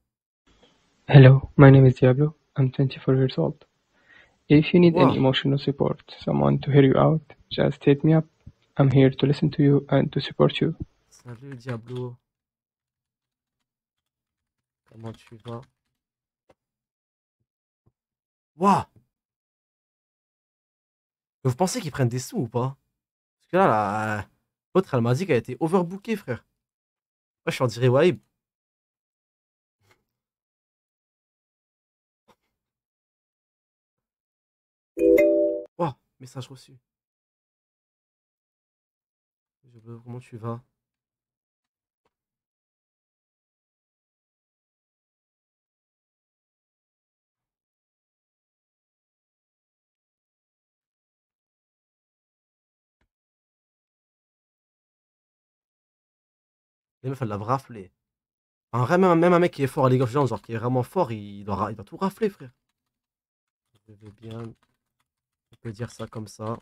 Hello, my name is Diablo. I'm 24 years old. If you need any emotional support, someone to hear you out, just hit me up. I'm here to listen to you and to support you. Salut Diablo. Comment tu vas Waouh Vous pensez qu'ils prennent des sous ou pas Parce que là, l'autre, la... elle m'a a été overbookée, frère. Moi, je suis en direct... ouais. Waouh Message reçu. Je Comment tu vas Les meufs, elles doivent rafler. En vrai, même, un mec qui est fort à League of Legends, genre qui est vraiment fort, il doit, tout rafler, frère. Je vais bien. On peut dire ça comme ça.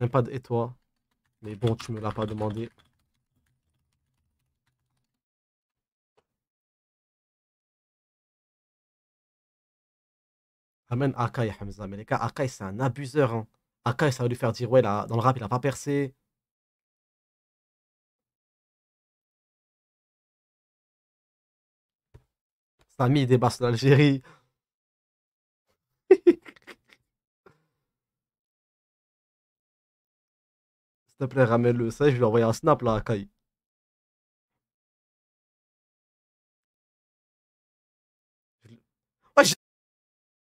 Même pas de et toi. Mais bon, tu me l'as pas demandé. Amen Akai Hamza. Mais les gars, Akai c'est un abuseur. Hein. Akai, ça va lui faire dire, ouais, là, dans le rap, il n'a pas percé. Samy débarque l'Algérie. S'il te plaît, ramène-le. Ça, je vais lui envoyer un snap là, Akai.